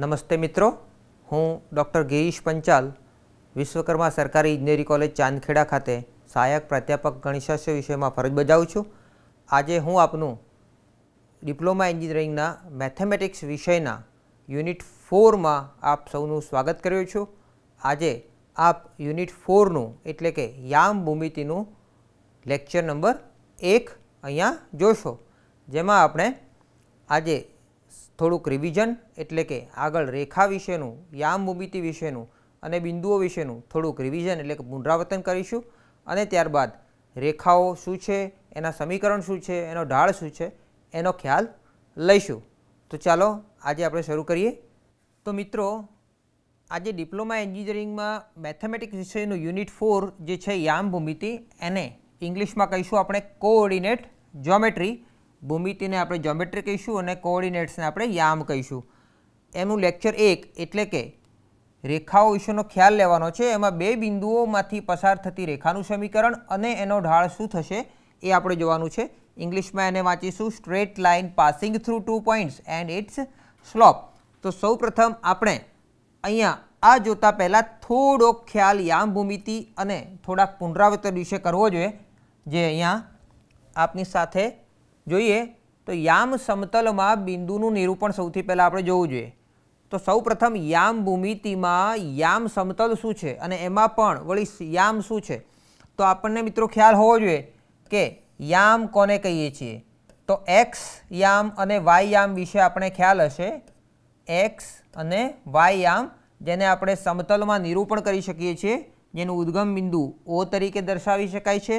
નમસ્તે મિત્રો હું ડૉક્ટર ગિરીશ પંચાલ વિશ્વકર્મા સરકારી ઇજનેરી કોલેજ ચાંદખેડા ખાતે સહાયક પ્રાધ્યાપક ગણિતશાસ્ત્ર વિષયમાં ફરજ બજાવું છું આજે હું આપનું ડિપ્લોમા એન્જિનિયરિંગના મેથેમેટિક્સ વિષયના યુનિટ ફોરમાં આપ સૌનું સ્વાગત કર્યું છું આજે આપ યુનિટ ફોરનું એટલે કે યામ ભૂમિતિનું લેક્ચર નંબર એક અહીંયા જોશો જેમાં આપણે આજે થોડુંક રિવિઝન એટલે કે આગળ રેખા વિશેનું યામ ભૂમિતિ વિશેનું અને બિંદુઓ વિશેનું થોડુંક રિવિઝન એટલે કે પુનરાવર્તન કરીશું અને ત્યારબાદ રેખાઓ શું છે એના સમીકરણ શું છે એનો ઢાળ શું છે એનો ખ્યાલ લઈશું તો ચાલો આજે આપણે શરૂ કરીએ તો મિત્રો આજે ડિપ્લોમા એન્જિનિયરિંગમાં મેથેમેટિક્સ વિષયનું યુનિટ ફોર જે છે યામ ભૂમિતિ એને ઇંગ્લિશમાં કહીશું આપણે કોઓર્ડિનેટ જ્યોમેટ્રી ભૂમિતિને આપણે જોમેટ્રી કહીશું અને કોઓર્ડિનેટ્સને આપણે યામ કહીશું એનું લેક્ચર એક એટલે કે રેખાઓ વિશેનો ખ્યાલ લેવાનો છે એમાં બે બિંદુઓમાંથી પસાર થતી રેખાનું સમીકરણ અને એનો ઢાળ શું થશે એ આપણે જોવાનું છે ઇંગ્લિશમાં એને વાંચીશું straight line passing through two points and its slope તો સૌ આપણે અહીંયા આ જોતાં પહેલાં થોડોક ખ્યાલ યામ ભૂમિતિ અને થોડાક પુનરાવર્તન વિશે કરવો જોઈએ જે અહીંયા આપની સાથે જોઈએ તો યામ સમતલમાં બિંદુનું નિરૂપણ સૌથી પહેલાં આપણે જોવું જોઈએ તો સૌ પ્રથમ યામ ભૂમિતિમાં યામ સમતલ શું છે અને એમાં પણ વળી યામ શું છે તો આપણને મિત્રો ખ્યાલ હોવો જોઈએ કે યામ કોને કહીએ છીએ તો એક્સ યામ અને વાય યામ વિશે આપણે ખ્યાલ હશે એક્સ અને વાય યામ જેને આપણે સમતલમાં નિરૂપણ કરી શકીએ છીએ જેનું ઉદ્ગમ બિંદુ ઓ તરીકે દર્શાવી શકાય છે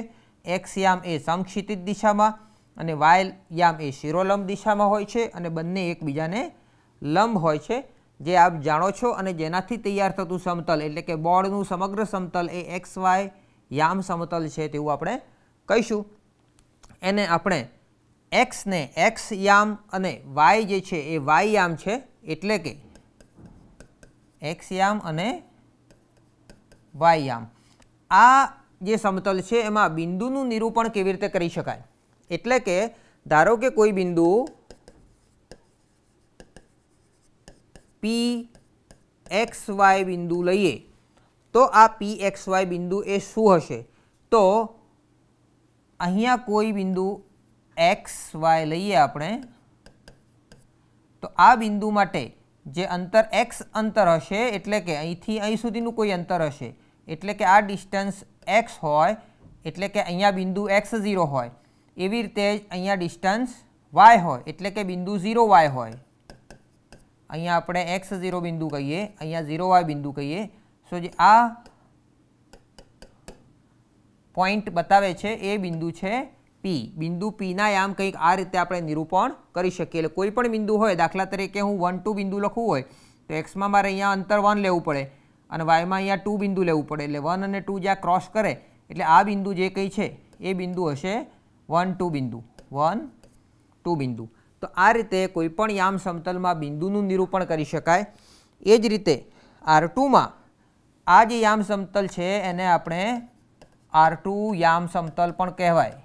એક્સ યામ એ સમક્ષિતિજ દિશામાં અને વાય યામ એ શિરોલંબ દિશામાં હોય છે અને બંને એકબીજાને લંબ હોય છે જે આપ જાણો છો અને જેનાથી તૈયાર થતું સમતલ એટલે કે બોર્ડનું સમગ્ર સમતલ એ એક્સ વાય યામ સમતલ છે તેવું આપણે કહીશું એને આપણે એક્સને એક્સ યામ અને વાય જે છે એ વાય યામ છે એટલે કે એક્સ યામ અને વાય યામ આ જે સમતલ છે એમાં બિંદુનું નિરૂપણ કેવી રીતે કરી શકાય એટલે કે ધારો કે કોઈ બિંદુ પી એક્સ વાય બિંદુ લઈએ તો આ પી એક્સ વાય બિંદુ એ શું હશે તો અહીંયા કોઈ બિંદુ એક્સ વાય લઈએ આપણે તો આ બિંદુ માટે જે અંતર એક્સ અંતર હશે એટલે કે અહીંથી અહીં સુધીનું કોઈ અંતર હશે એટલે કે આ ડિસ્ટન્સ એક્સ હોય એટલે કે અહીંયા બિંદુ એક્સ ઝીરો હોય એવી રીતે અહીંયા ડિસ્ટન્સ વાય હોય એટલે કે બિંદુ ઝીરો વાય હોય અહીંયા આપણે એક્સ ઝીરો બિંદુ કહીએ અહીંયા ઝીરો વાય બિંદુ કહીએ સો જે આ પોઈન્ટ બતાવે છે એ બિંદુ છે પી બિંદુ પીના યામ કંઈક આ રીતે આપણે નિરૂપણ કરી શકીએ એટલે કોઈ પણ બિંદુ હોય દાખલા તરીકે હું વન ટુ બિંદુ લખવું હોય તો એક્સમાં મારે અહીંયા અંતર વન લેવું પડે અને વાયમાં અહીંયા ટુ બિંદુ લેવું પડે એટલે વન અને ટુ જ્યાં ક્રોસ કરે એટલે આ બિંદુ જે કંઈ છે એ બિંદુ હશે વન ટુ બિંદુ વન ટુ બિંદુ તો આ રીતે કોઈપણ યામ સમતલમાં બિંદુનું નિરૂપણ કરી શકાય એ જ રીતે આર ટુમાં આ જે યામ સમતલ છે એને આપણે આર ટુ યામ સમતલ પણ કહેવાય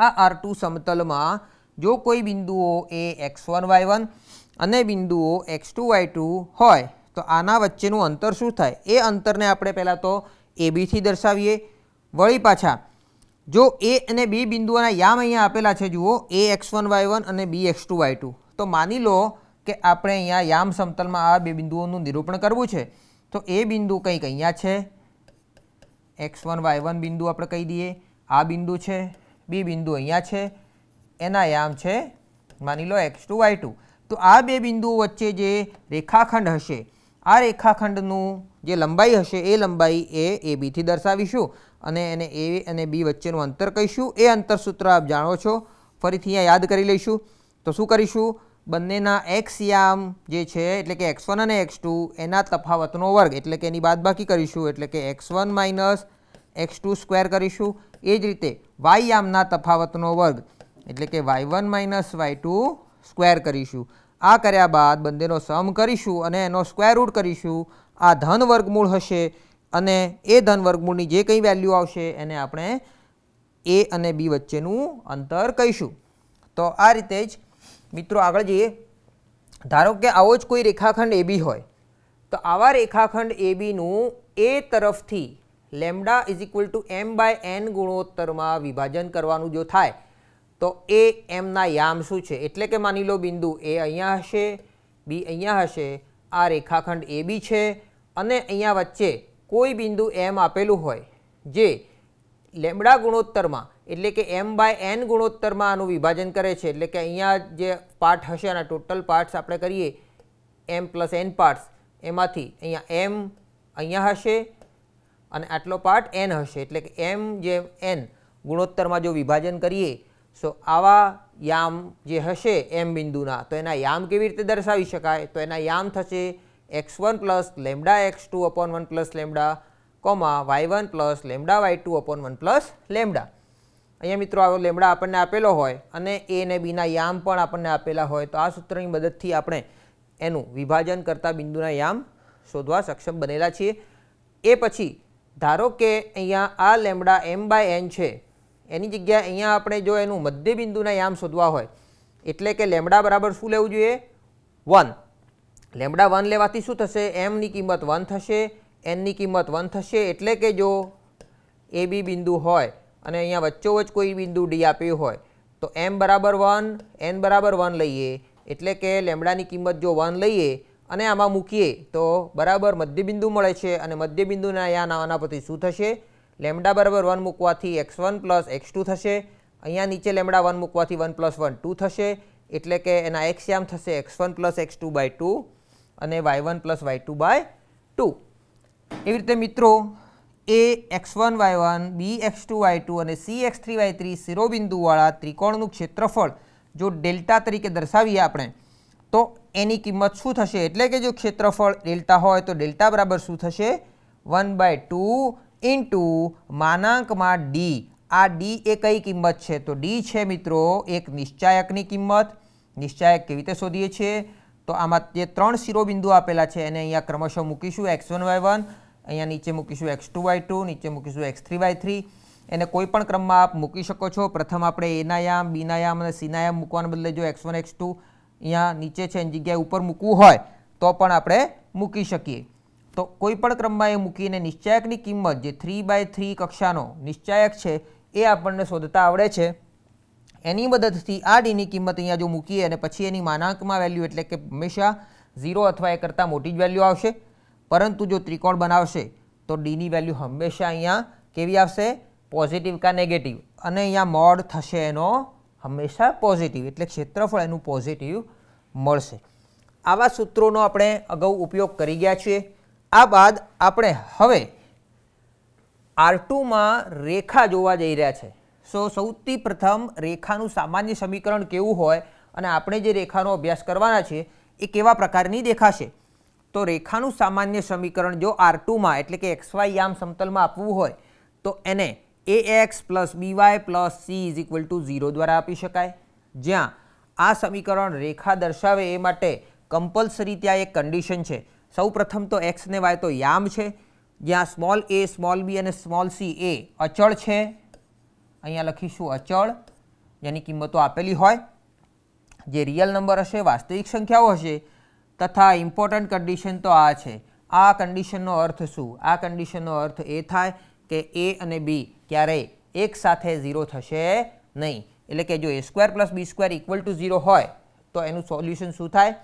આ આર ટુ સમતલમાં જો કોઈ બિંદુઓ A x one Y one અને બિંદુઓ એક્સ ટુ વાય ટુ હોય તો આના વચ્ચેનું અંતર શું થાય એ અંતરને આપણે પહેલાં તો એબીથી દર્શાવીએ વળી પાછા જો એ અને બી બિંદુઓના યામ અહીંયા આપેલા છે જુઓ A x one Y one અને B x two Y two તો માની લો કે આપણે અહીંયા યામ સમતલમાં આ બે બિંદુઓનું નિરૂપણ કરવું છે તો એ બિંદુ કંઈક અહીંયા છે એક્સ વન વાય વન બિંદુ આપણે કહી દઈએ આ બિંદુ છે બી બિંદુ અહીંયા છે એના યામ છે માની લો એક્સ ટુ વાય ટુ તો આ બે બિંદુઓ વચ્ચે જે રેખાખંડ હશે આ રેખાખંડનું જે લંબાઈ હશે એ લંબાઈ એ એ બીથી દર્શાવીશું અને એને એ અને બી વચ્ચેનું અંતર કહીશું એ અંતરસૂત્ર આપ જાણો છો ફરીથી અહીંયા યાદ કરી લઈશું તો શું કરીશું બંનેના એક્સ યામ જે છે એટલે કે એક્સ અને એક્સ એના તફાવતનો વર્ગ એટલે કે એની બાદબાકી કરીશું એટલે કે x one minus X square કરીશું એ જ રીતે વાય યામના તફાવતનો વર્ગ એટલે કે Y one minus Y square કરીશું આ કર્યા બાદ બંનેનો સમ કરીશું અને એનો સ્ક્વેર રૂટ કરીશું આ ધન વર્ગમૂળ હશે અને એ ધન વર્ગમૂળની જે કંઈ વેલ્યુ આવશે એને આપણે એ અને બી વચ્ચેનું અંતર કહીશું તો આ રીતે જ મિત્રો આગળ જઈએ ધારો કે આવો જ કોઈ રેખાખંડ એ બી હોય તો આવા રેખાખંડ એ બીનું એ તરફથી lambda is equal to M by N ગુણોત્તરમાં વિભાજન કરવાનું જો થાય તો એ એમના યામ શું છે એટલે કે માની લો બિંદુ એ અહીંયા હશે બી અહીંયા હશે આ રેખાખંડ એ બી છે અને અહીંયા વચ્ચે કોઈ બિંદુ એમ આપેલું હોય જે લેમડા ગુણોત્તરમાં એટલે કે એમ બાય એન ગુણોત્તરમાં આનું વિભાજન કરે છે એટલે કે અહીંયા જે પાર્ટ હશે અને ટોટલ પાર્ટ્સ આપણે કરીએ એમ પ્લસ એન પાર્ટ્સ એમાંથી અહીંયા એમ અહીંયા હશે અને આટલો પાર્ટ એન હશે એટલે કે એમ જે એન ગુણોત્તરમાં જો વિભાજન કરીએ સો આવા યામ જે હશે એમ બિંદુના તો એના યામ કેવી રીતે દર્શાવી શકાય તો એના યામ થશે x one plus lambda X two upon one plus lambda comma Y one plus lambda Y two upon one plus lambda અહીંયા મિત્રો આવો લેમડા આપણને આપેલો હોય અને એ અને બીના યામ પણ આપણને આપેલા હોય તો આ સૂત્રની મદદથી આપણે એનું વિભાજન કરતા બિંદુના યામ શોધવા સક્ષમ બનેલા છીએ એ પછી ધારો કે અહીંયા આ લેમડા એમ બાય એન છે એની જગ્યાએ અહીંયા આપણે જો એનું મધ્ય બિંદુના યામ શોધવા હોય એટલે કે લેમડા બરાબર શું લેવું જોઈએ વન લેમડા વન લેવાથી શું થશે એમની કિંમત વન થશે એનની કિંમત વન થશે એટલે કે જો એ બી બિંદુ હોય અને અહીંયા વચ્ચોવચ્ચ કોઈ બિંદુ ડી આપ્યું હોય તો એમ બરાબર વન એન બરાબર વન લઈએ એટલે કે લેમડાની કિંમત જો વન લઈએ અને આમાં મૂકીએ તો બરાબર મધ્યબિંદુ મળે છે અને મધ્યબિંદુના અહીંયા નાના પરથી શું થશે લેમડા બરાબર વન મૂકવાથી x one plus x two થશે અહીંયા નીચે લેમડા વન મૂકવાથી વન પ્લસ વન ટુ થશે એટલે કે એના એક્સ યામ થશે x one plus x two by two અને y one plus y two by two એવી રીતે મિત્રો A x one Y one B x two Y two અને C x three y three શિરોબિંદુવાળા ત્રિકોણનું ક્ષેત્રફળ જો ડેલ્ટા તરીકે દર્શાવીએ આપણે તો એની કિંમત શું થશે એટલે કે જો ક્ષેત્રફળ ડેલ્ટા હોય તો ડેલ્ટા બરાબર શું થશે વન બાય ટુ ઇન્ટુ માનાંકમાં ડી આ ડી એ કઈ કિંમત છે તો ડી છે મિત્રો એક નિશ્ચાયકની કિંમત નિશ્ચાયક કેવી રીતે શોધીએ છીએ તો આમાં જે ત્રણ શિરોબિંદુ આપેલા છે એને અહીંયા ક્રમશઃ મૂકીશું એક્સ વન વાય વન અહીંયા નીચે મૂકીશું એક્સ ટુ ટુ નીચે મૂકીશું એક્સ થ્રી વાય થ્રી એને કોઈ પણ ક્રમમાં આપ મૂકી શકો છો પ્રથમ આપણે એના બીનાયામ અને સીનાયામ મૂકવાના બદલે જો એક્સ વન એક્સ ટુ અહીંયા નીચે છે એની જગ્યાએ ઉપર મૂકવું હોય તો પણ આપણે મૂકી શકીએ તો કોઈ પણ ક્રમમાં એ મૂકીને નિશ્ચાયકની કિંમત જે થ્રી બાય થ્રી કક્ષાનો નિશ્ચાયક છે એ આપણને શોધતા આવડે છે એની મદદથી આ ડીની કિંમત અહીંયા જો મૂકીએ અને પછી એની માનાંકમાં વેલ્યુ એટલે કે હંમેશા ઝીરો અથવા એ કરતાં મોટી જ વેલ્યુ આવશે પરંતુ જો ત્રિકોણ બનાવશે તો ડીની વેલ્યુ હંમેશા અહીંયા કેવી આવશે પોઝિટિવ કા નેગેટિવ અને અહીંયા મોડ થશે એનો હંમેશા પોઝિટિવ એટલે ક્ષેત્રફળ એનું પોઝિટિવ મળશે આવા સૂત્રોનો આપણે અગાઉ ઉપયોગ કરી ગયા છીએ આ બાદ આપણે હવે આર ટુમાં રેખા જોવા જઈ રહ્યા છે સો સૌથી પ્રથમ રેખાનું સામાન્ય સમીકરણ કેવું હોય અને આપણે જે રેખાનો અભ્યાસ કરવાના છે એ કેવા પ્રકારની દેખાશે તો રેખાનું સામાન્ય સમીકરણ જો આર ટુમાં એટલે કે એક્સ વાય યામ સમતલમાં આપવું હોય તો એને a x plus b y plus c is equal to zero દ્વારા આપી શકાય જ્યાં આ સમીકરણ રેખા દર્શાવે એ માટે કમ્પલસરી ત્યાં એક કન્ડિશન છે સૌ પ્રથમ તો એક્સ ને વાય તો યામ છે જ્યાં સ્મોલ એ સ્મોલ બી અને સ્મોલ સી એ અચળ છે અહીંયા લખીશું અચળ જેની કિંમતો આપેલી હોય જે રિયલ નંબર હશે વાસ્તવિક સંખ્યાઓ હશે તથા ઇમ્પોર્ટન્ટ કન્ડિશન તો આ છે આ કન્ડિશનનો અર્થ શું આ કન્ડિશનનો અર્થ એ થાય કે એ અને બી ક્યારેય એક સાથે ઝીરો થશે નહીં એટલે કે જો a square plus b square equal to zero હોય તો એનું સોલ્યુશન શું થાય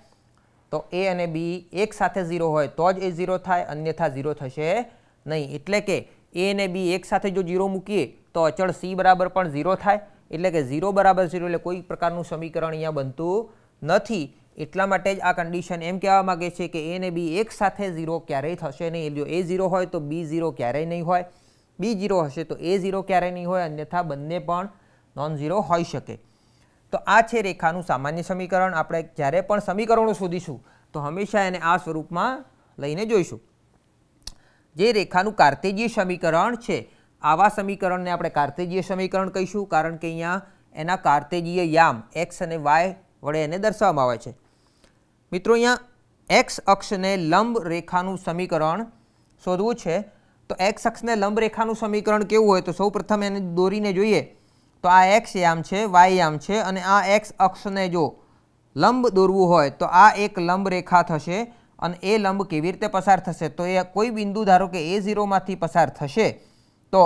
તો એ અને બી એક સાથે ઝીરો હોય તો જ એ ઝીરો થાય અન્યથા ઝીરો થશે નહીં એટલે કે એ અને બી એક સાથે જો ઝીરો મૂકીએ તો અચળ સી બરાબર પણ ઝીરો થાય એટલે કે ઝીરો બરાબર ઝીરો એટલે કોઈ પ્રકારનું સમીકરણ અહીંયા બનતું નથી એટલા માટે જ આ કન્ડિશન એમ કહેવા માગે છે કે એ ને બી એક સાથે ઝીરો ક્યારેય થશે નહીં જો એ ઝીરો હોય તો બી ઝીરો ક્યારેય નહીં હોય બી ઝીરો હશે તો એ ઝીરો ક્યારેય નહીં હોય અન્યથા બંને પણ નોન ઝીરો હોઈ શકે તો આ છે રેખાનું સામાન્ય સમીકરણ આપણે જ્યારે પણ સમીકરણો શોધીશું તો હંમેશા એને આ સ્વરૂપમાં લઈને જોઈશું જે રેખાનું કાર્તેજીય સમીકરણ છે આવા સમીકરણને આપણે કાર્તેજીય સમીકરણ કહીશું કારણ કે અહીંયા એના કાર્તેજીય યામ એક્સ અને વાય વડે એને દર્શાવવામાં આવે છે મિત્રો અહીંયા એક્સ અક્ષને લંબ રેખાનું સમીકરણ શોધવું છે તો એક્સ અક્ષને લંબ રેખાનું સમીકરણ કેવું હોય તો સૌપ્રથમ એને દોરીને જોઈએ તો આ એક્સ યામ છે વાય યામ છે અને આ એક્સ અક્ષને જો લંબ દોરવું હોય તો આ એક લંબ રેખા થશે અને એ લંબ કેવી રીતે પસાર થશે તો એ કોઈ બિંદુ ધારો કે એ ઝીરોમાંથી પસાર થશે તો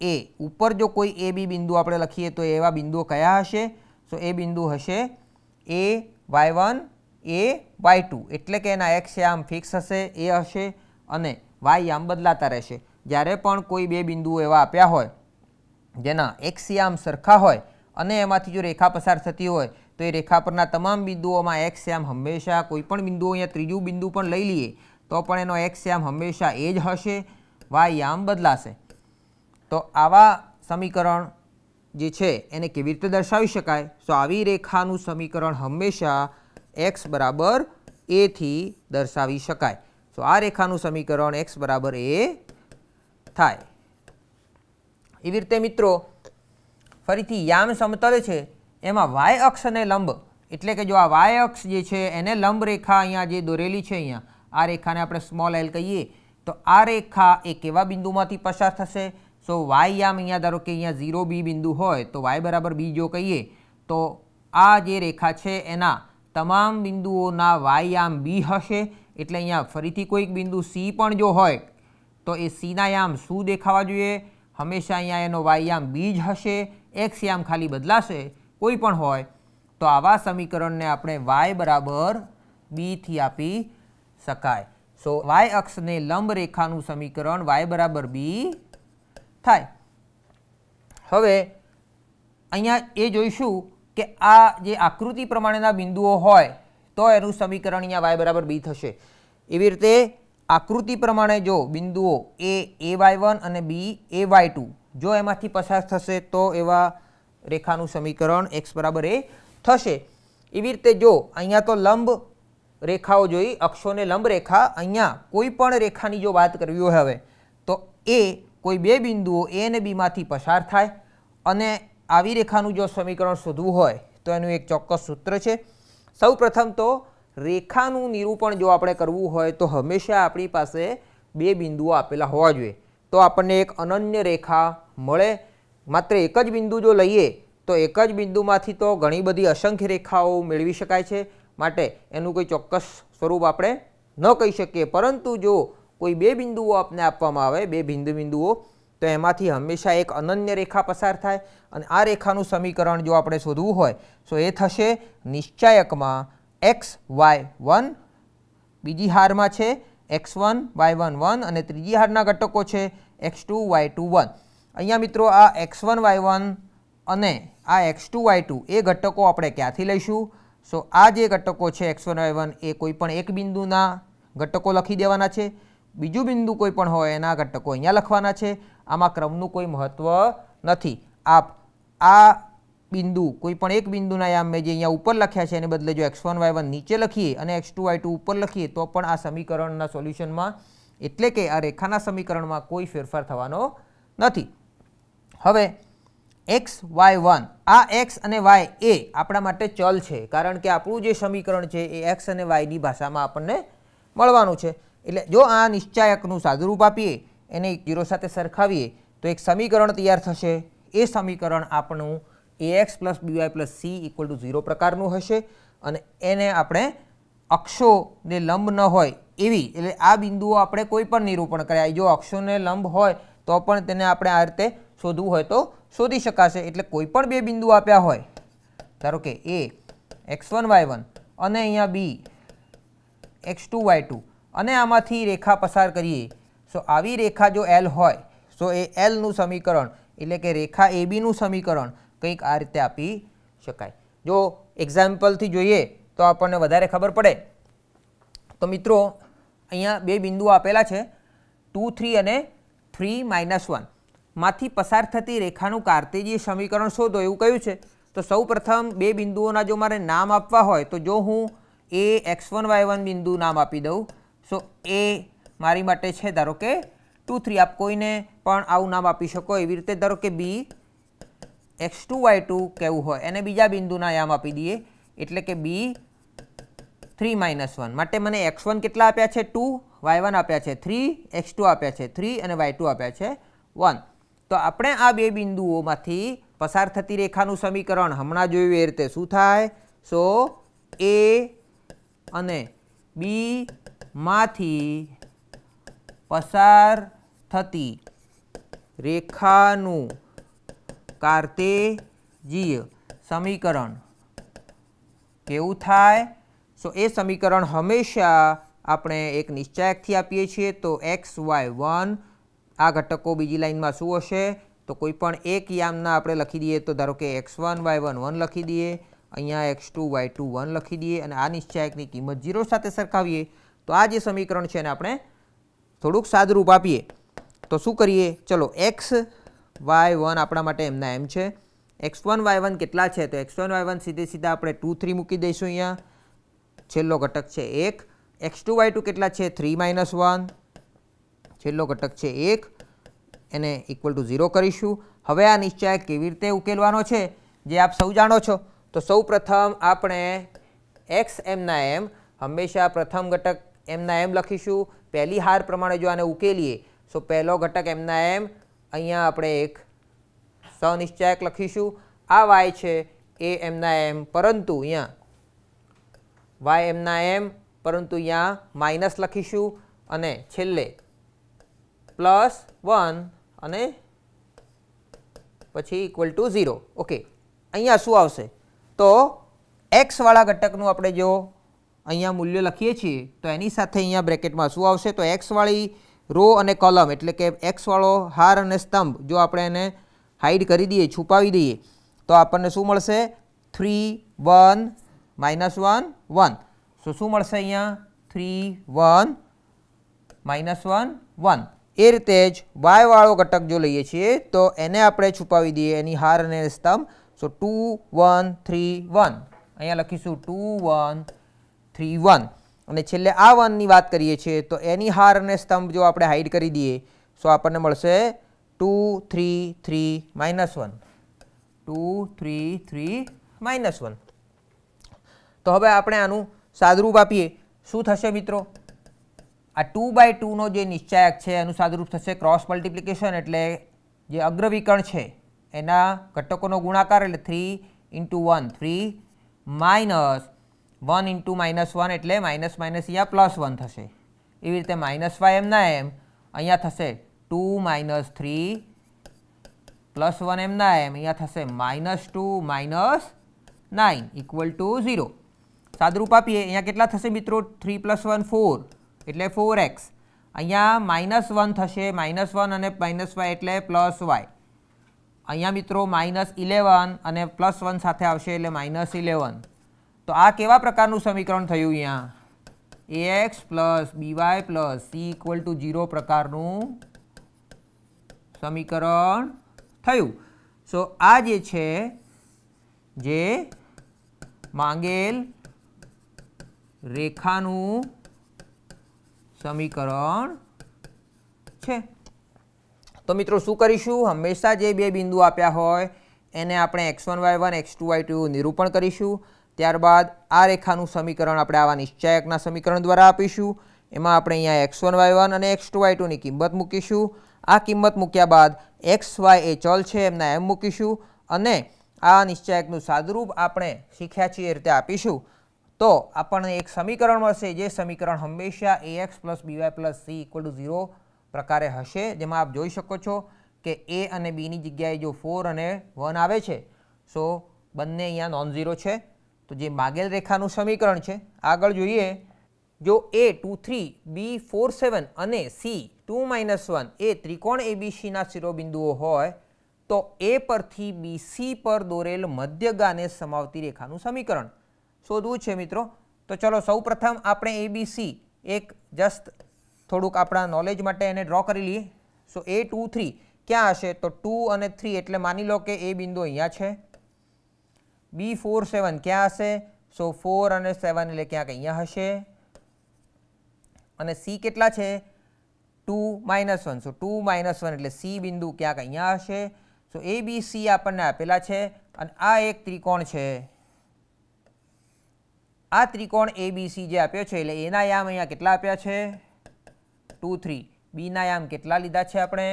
એ ઉપર જો કોઈ એ બી બિંદુ આપણે લખીએ તો એવા બિંદુઓ કયા હશે સો એ બિંદુ હશે એ વાય વન એ વાય ટુ એટલે કે એના એક્સ આમ ફિક્સ હશે એ હશે અને વાય આમ બદલાતા રહેશે જ્યારે પણ કોઈ બે બિંદુઓ એવા આપ્યા હોય જેના એક્સ આમ સરખા હોય અને એમાંથી જો રેખા પસાર થતી હોય તો એ રેખા પરના તમામ બિંદુઓમાં એક્સ આમ હંમેશા કોઈ પણ બિંદુ અહીંયા ત્રીજું બિંદુ પણ લઈ લઈએ તો પણ એનો એક્સ આમ હંમેશા એ જ હશે વાય આમ બદલાશે તો આવા સમીકરણ જે છે એને કેવી રીતે દર્શાવી શકાય તો આવી રેખાનું સમીકરણ હંમેશા એક્સ બરાબર એથી દર્શાવી શકાય તો આ રેખાનું સમીકરણ એક્સ બરાબર એ થાય એવી રીતે મિત્રો ફરીથી યામ સમતલ છે એમાં વાય અક્ષ અને લંબ એટલે કે જો આ વાય અક્ષ જે છે એને લંબ રેખા અહીંયા જે દોરેલી છે અહીંયા આ રેખાને આપણે સ્મોલ એલ કહીએ તો આ રેખા એ કેવા બિંદુમાંથી પસાર થશે સો વાય યામ અહીંયા ધારો કે અહીંયા ઝીરો બી બિંદુ હોય તો વાય બરાબર બી જો કહીએ તો આ જે રેખા છે એના તમામ બિંદુઓના વાય યામ બી હશે એટલે અહીંયા ફરીથી કોઈક બિંદુ સી પણ જો હોય તો એ સીના યામ શું દેખાવા જોઈએ હંમેશા અહીંયા એનો વાય યામ બી જ હશે એક્સ યામ ખાલી બદલાશે કોઈ પણ હોય તો આવા સમીકરણને આપણે વાય બરાબર બીથી આપી શકાય સો વાય અક્ષને લંબ રેખાનું સમીકરણ વાય બરાબર બી થાય હવે અહીંયા એ જોઈશું કે આ જે આકૃતિ પ્રમાણેના બિંદુઓ હોય તો એનું સમીકરણ અહીંયા વાય બરાબર બી થશે એવી રીતે આકૃતિ પ્રમાણે જો બિંદુઓ એ એ વાય વન અને બી એ વાય ટુ જો એમાંથી પસાર થશે તો એવા રેખાનું સમીકરણ એક્સ બરાબર એ થશે એવી રીતે જો અહીંયા તો લંબ રેખાઓ જોઈ અક્ષોને લંબ રેખા અહીંયા કોઈ પણ રેખાની જો વાત કરવી હોય હવે તો એ કોઈ બે બિંદુઓ એ અને બીમાંથી પસાર થાય અને આવી રેખાનું જો સમીકરણ શોધવું હોય તો એનું એક ચોક્કસ સૂત્ર છે સૌ તો રેખાનું નિરૂપણ જો આપણે કરવું હોય તો હંમેશા આપણી પાસે બે બિંદુઓ આપેલા હોવા જોઈએ તો આપણને એક અનન્ય રેખા મળે માત્ર એક જ બિંદુ જો લઈએ તો એક જ બિંદુમાંથી તો ઘણી બધી અસંખ્ય રેખાઓ મેળવી શકાય છે માટે એનું કોઈ ચોક્કસ સ્વરૂપ આપણે ન કહી શકીએ પરંતુ જો કોઈ બે બિંદુઓ આપને આપવામાં આવે બે બિંદુ બિંદુઓ તો એમાંથી હંમેશા એક અનન્ય રેખા પસાર થાય અને આ રેખાનું સમીકરણ જો આપણે શોધવું હોય તો એ થશે નિશ્ચાયકમાં એક્સ વાય વન બીજી હારમાં છે x one Y one one અને ત્રીજી હારના ઘટકો છે x two Y two one અહીંયા મિત્રો આ એક્સ વન વાય વન અને આ એક્સ ટુ વાય ટુ એ ઘટકો આપણે ક્યાંથી લઈશું સો આ જે ઘટકો છે એક્સ વન વાય વન એ કોઈ પણ એક બિંદુના ઘટકો લખી દેવાના છે બીજું બિંદુ કોઈ પણ હોય એના ઘટકો અહીંયા લખવાના છે આમાં ક્રમનું કોઈ મહત્વ નથી આપ આ બિંદુ કોઈ પણ એક બિંદુના યામ મેં જે અહીંયા ઉપર લખ્યા છે એને બદલે જો એક્સ વન વાય વન નીચે લખીએ અને એક્સ વાય ટુ ઉપર લખીએ તો પણ આ સમીકરણના સોલ્યુશનમાં એટલે કે આ રેખાના સમીકરણમાં કોઈ ફેરફાર થવાનો નથી હવે એક્સ વાય વન આ એક્સ અને વાય એ આપણા માટે ચલ છે કારણ કે આપણું જે સમીકરણ છે એ એક્સ અને વાયની ભાષામાં આપણને મળવાનું છે એટલે જો આ નિશ્ચાયકનું સાદુરૂપ આપીએ એને એક જીરો સાથે સરખાવીએ તો એક સમીકરણ તૈયાર થશે એ સમીકરણ આપણું a x plus b y plus c equal to zero પ્રકારનું હશે અને એને આપણે અક્ષોને લંબ ન હોય એવી એટલે આ બિંદુઓ આપણે કોઈ પણ નિરૂપણ કર્યા જો અક્ષોને લંબ હોય તો પણ તેને આપણે આ રીતે શોધવું હોય તો શોધી શકાશે એટલે કોઈ પણ બે બિંદુ આપ્યા હોય ધારો કે A x one Y one અને અહીંયા B x two Y two અને આમાંથી રેખા પસાર કરીએ સો આવી રેખા જો એલ હોય સો એ એલનું સમીકરણ એટલે કે રેખા એ બીનું સમીકરણ કંઈક આ રીતે આપી શકાય જો એક્ઝામ્પલથી જોઈએ તો આપણને વધારે ખબર પડે તો મિત્રો અહીંયા બે બિંદુ આપેલા છે ટુ થ્રી અને થ્રી માઇનસ વનમાંથી પસાર થતી રેખાનું કાર્તેજીય સમીકરણ શોધો એવું કયું છે તો સૌ બે બિંદુઓના જો મારે નામ આપવા હોય તો જો હું A x one Y one બિંદુ નામ આપી દઉં સો એ મારી માટે છે ધારો કે ટુ થ્રી આપ કોઈને પણ આવું નામ આપી શકો એવી રીતે ધારો કે B x two Y two કહેવું હોય એને બીજા બિંદુના યામ આપી દઈએ એટલે કે બી થ્રી માઇનસ વન માટે મને એક્સ વન કેટલા આપ્યા છે ટુ વાય વન આપ્યા છે થ્રી એક્સ ટુ આપ્યા છે થ્રી અને વાય ટુ આપ્યા છે વન તો આપણે આ બે બિંદુઓમાંથી પસાર થતી રેખાનું સમીકરણ હમણાં જોયું એ રીતે શું થાય સો એ અને બી માંથી પસાર થતી રેખાનું કાર્તેજીય સમીકરણ કેવું થાય સો એ સમીકરણ હંમેશા આપણે એક નિશ્ચાયકથી આપીએ છીએ તો એક્સ વાય વન આ ઘટકો બીજી લાઇનમાં શું હશે તો કોઈ પણ એક યામના આપણે લખી દઈએ તો ધારો કે x one Y one one લખી દઈએ અહીંયા x two Y two one લખી દઈએ અને આ નિશ્ચાયકની કિંમત ઝીરો સાથે સરખાવીએ તો આ જે સમીકરણ છે એને આપણે થોડુંક સાદરૂપ આપીએ તો શું કરીએ ચલો એક્સ વાય વન આપણા માટે એમના એમ છે એક્સ વન વાય વન કેટલા છે તો એક્સ વન વાય વન સીધે સીધા આપણે ટુ થ્રી મૂકી દઈશું અહીંયા છેલ્લો ઘટક છે એક એક્સ ટુ વાય ટુ કેટલા છે થ્રી માઇનસ વન છેલ્લો ઘટક છે એક એને ઇક્વલ ટુ ઝીરો કરીશું હવે આ નિશ્ચય કેવી રીતે ઉકેલવાનો છે જે આપ સૌ જાણો છો તો સૌ પ્રથમ આપણે એક્સ એમના એમ હંમેશા પ્રથમ ઘટક એમના એમ લખીશું પહેલી હાર પ્રમાણે જો આને ઉકેલીએ સો પહેલો ઘટક એમના એમ અહીંયા આપણે એક સનિશ્ચાયક લખીશું આ વાય છે એ એમના એમ પરંતુ અહીંયા વાય એમના એમ પરંતુ અહીંયા માઇનસ લખીશું અને છેલ્લે પ્લસ વન અને પછી ઇક્વલ ટુ ઝીરો ઓકે અહીંયા શું આવશે તો એક્સવાળા ઘટકનું આપણે જો અહીંયા મૂલ્ય લખીએ છીએ તો એની સાથે અહીંયા બ્રેકેટમાં શું આવશે તો એક્સવાળી રો અને કોલમ એટલે કે એક્સવાળો હાર અને સ્તંભ જો આપણે એને હાઈડ કરી દઈએ છુપાવી દઈએ તો આપણને શું મળશે three one minus one one so શું મળશે અહીંયા three one minus one one એ રીતે જ વાયવાળો ઘટક જો લઈએ છીએ તો એને આપણે છુપાવી દઈએ એની હાર અને સ્તંભ so two one three one અહીંયા લખીશું ટુ વન થ્રી વન અને છેલ્લે આ વનની વાત કરીએ છીએ તો એની હાર અને સ્તંભ જો આપણે હાઈડ કરી દઈએ સો આપણને મળશે two three three minus one two three three minus one તો હવે આપણે આનું સાદરૂપ આપીએ શું થશે મિત્રો આ ટુ બાય ટુનો જે નિશ્ચાયક છે એનું સાદરૂપ થશે ક્રોસ મલ્ટિપ્લિકેશન એટલે જે અગ્રવિકર્ણ છે એના ઘટકોનો ગુણાકાર એટલે three into one three minus one into minus one એટલે માઇનસ માઇનસ અહીંયા પ્લસ વન થશે એવી રીતે માઇનસ વાય એમ ના એમ અહીંયા થશે two minus three plus one એમ ના એમ અહીંયા થશે minus two minus nine equal to zero સાદરૂપ આપીએ અહીંયા કેટલા થશે મિત્રો થ્રી પ્લસ વન ફોર એટલે ફોર એક્સ અહીંયા માઇનસ વન થશે માઇનસ વન અને માઇનસ વાય એટલે પ્લસ વાય અહીંયા મિત્રો માઇનસ ઇલેવન અને પ્લસ વન સાથે આવશે એટલે માઇનસ ઇલેવન તો આ કેવા પ્રકારનું સમીકરણ થયું અહીંયા a x plus b y plus c equal to zero પ્રકારનું સમીકરણ થયું સો આ જે છે જે માંગેલ રેખાનું સમીકરણ છે તો મિત્રો શું કરીશું હંમેશા જે બે બિંદુ આપ્યા હોય એને આપણે x one Y one x two Y two નિરૂપણ કરીશું ત્યારબાદ આ રેખાનું સમીકરણ આપણે આવા નિશ્ચાયકના સમીકરણ દ્વારા આપીશું એમાં આપણે અહીંયા એક્સ વન વાય વન અને એક્સ ટુ વાય ટુની કિંમત મૂકીશું આ કિંમત મૂક્યા બાદ એક્સ વાય એ ચલ છે એમના એમ મૂકીશું અને આ નિશ્ચાયકનું સાદુરૂપ આપણે શીખ્યા છીએ એ રીતે આપીશું તો આપણને એક સમીકરણ મળશે જે સમીકરણ હંમેશા a x plus b y plus c equal to zero પ્રકારે હશે જેમાં આપ જોઈ શકો છો કે એ અને બીની જગ્યાએ જો ફોર અને વન આવે છે સો બંને અહીંયા નોન ઝીરો છે તો જે માગેલ રેખાનું સમીકરણ છે આગળ જોઈએ જો A two three B four seven અને સી ટુ માઇનસ વન એ ત્રિકોણ એબીસીના શિરોબિંદુઓ હોય તો એ પરથી બીસી પર દોરેલ મધ્યગાને સમાવતી રેખાનું સમીકરણ શોધવું છે મિત્રો તો ચલો સૌપ્રથમ આપણે એબીસી એક જસ્ટ થોડુંક આપણા નોલેજ માટે એને ડ્રો કરી લઈએ સો એ ટુ થ્રી ક્યાં હશે તો ટુ અને થ્રી એટલે માની લો કે એ બિંદુ અહીંયા છે બી ફોર સેવન ક્યાં હશે સો ફોર અને સેવન એટલે ક્યાંક અહીંયા હશે અને સી કેટલા છે two minus one so two minus one એટલે સી બિંદુ ક્યાંક અહીંયા હશે સો એ બી સી આપણને આપેલા છે અને આ એક ત્રિકોણ છે આ ત્રિકોણ એ બી સી જે આપ્યો છે એટલે એના યામ અહીંયા કેટલા આપ્યા છે ટુ થ્રી બીના યામ કેટલા લીધા છે આપણે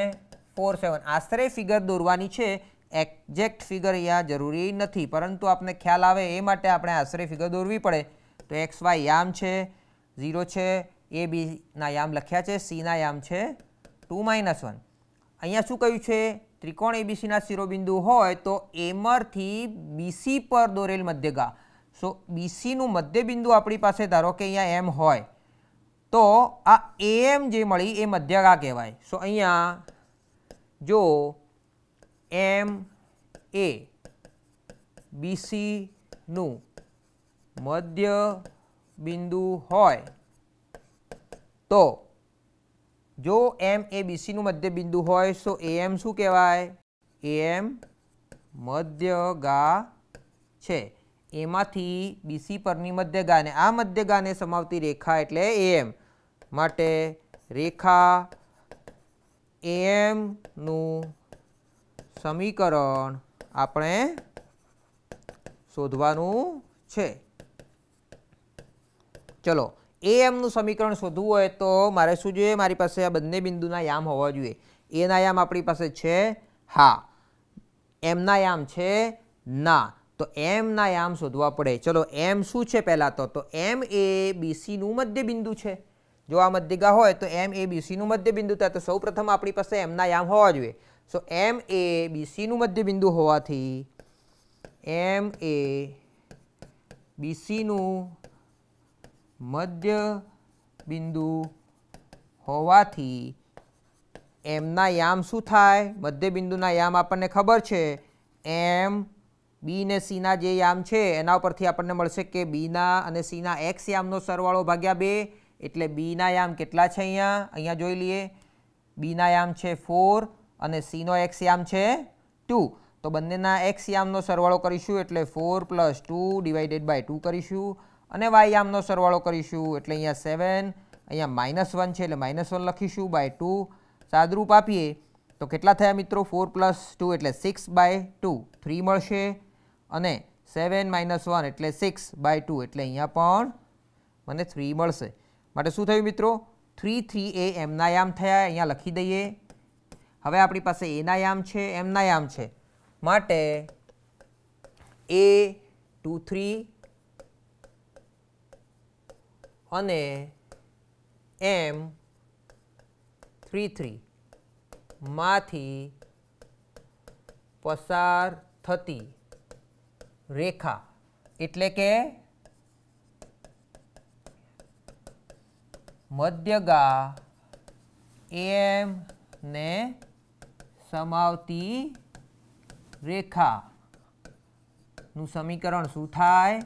ફોર સેવન આશરે ફિગર દોરવાની છે એક્ઝેક્ટ ફિગર અહીંયા જરૂરી નથી પરંતુ આપને ખ્યાલ આવે એ માટે આપણે આશરે ફિગર દોરવી પડે તો એક્સ વાય યામ છે ઝીરો છે એ બીના યામ લખ્યા છે સીના યામ છે ટુ માઇનસ વન અહીંયા શું કહ્યું છે ત્રિકોણ એબીસીના શિરોબિંદુ હોય તો એમરથી બીસી પર દોરેલ મધ્યગા સો બીસીનું મધ્યબિંદુ આપણી પાસે ધારો કે અહીંયા એમ હોય તો આ એમ જે મળી એ મધ્યગા કહેવાય સો અહીંયા જો એમ એ બીસીનું મધ્ય બિંદુ હોય તો જો એમ એ બીસીનું મધ્ય બિંદુ હોય તો એમ શું કહેવાય એમ મધ્યગા છે એમાંથી બીસી પરની મધ્યગાને આ મધ્યગાને સમાવતી રેખા એટલે એમ માટે રેખા એમનું સમીકરણ આપણે શોધવાનું છે ચલો એ એમનું સમીકરણ શોધવું હોય તો મારે શું જોઈએ મારી પાસે આ બંને બિંદુના યામ હોવા જોઈએ એના યામ આપણી પાસે છે હા એમના યામ છે ના તો એમના યામ શોધવા પડે ચલો એમ શું છે પહેલાં તો તો એમ એ બીસીનું મધ્ય બિંદુ છે જો આ મધ્યગા હોય તો એમ એ બીસીનું મધ્ય બિંદુ થાય તો સૌપ્રથમ આપણી પાસે એમના યામ હોવા જોઈએ સો એમ એ બીસીનું બિંદુ હોવાથી એમ એ બીસીનું મધ્ય બિંદુ હોવાથી એમના યામ શું થાય મધ્ય બિંદુના યામ આપણને ખબર છે એમ બી ને સીના જે યામ છે એના ઉપરથી આપણને મળશે કે બીના અને સીના એક્સ યામનો સરવાળો ભાગ્યા બે એટલે બીના યામ કેટલા છે અહીંયા અહીંયા જોઈ લઈએ બીના યામ છે ફોર અને સીનો એક્સ યામ છે ટુ તો બંનેના એક્સ યામનો સરવાળો કરીશું એટલે four plus two divided by two કરીશું અને વાય યામનો સરવાળો કરીશું એટલે અહીંયા સેવન અહીંયા માઇનસ વન છે એટલે માઇનસ વન લખીશું બાય ટુ સાદરૂપ આપીએ તો કેટલા થયા મિત્રો ફોર પ્લસ ટુ એટલે સિક્સ બાય ટુ થ્રી મળશે અને સેવન માઇનસ વન એટલે સિક્સ બાય ટુ એટલે અહીંયા પણ મને થ્રી મળશે માટે શું થયું મિત્રો થ્રી થ્રી એ એમના યામ થયા અહીંયા લખી દઈએ હવે આપણી પાસે એના યામ છે એમના યામ છે માટે એ ટુ થ્રી અને એમ થ્રી થ્રી માંથી પસાર થતી રેખા એટલે કે મધ્યગા એમ ને સમાવતી રેખા નું સમીકરણ શું થાય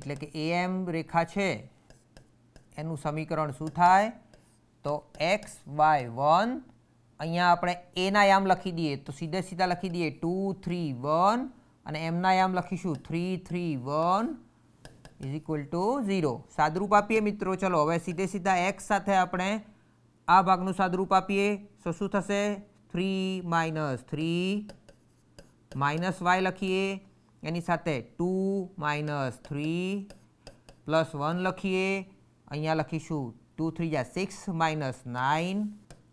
એટલે કે એમ રેખા છે એનું સમીકરણ શું થાય તો એક્સ વાય વન અહીંયા આપણે એના યામ લખી દઈએ તો સીધે સીધા લખી દઈએ ટુ થ્રી વન અને એમના યામ લખીશું three three one is equal to zero સાદરૂપ આપીએ મિત્રો ચલો હવે સીધે સીધા એક્સ સાથે આપણે આ ભાગનું સાદરૂપ આપીએ તો શું થશે three minus three minus y લખીએ એની સાથે two minus three plus one લખીએ અહીંયા લખીશું ટુ થ્રી જા six minus nine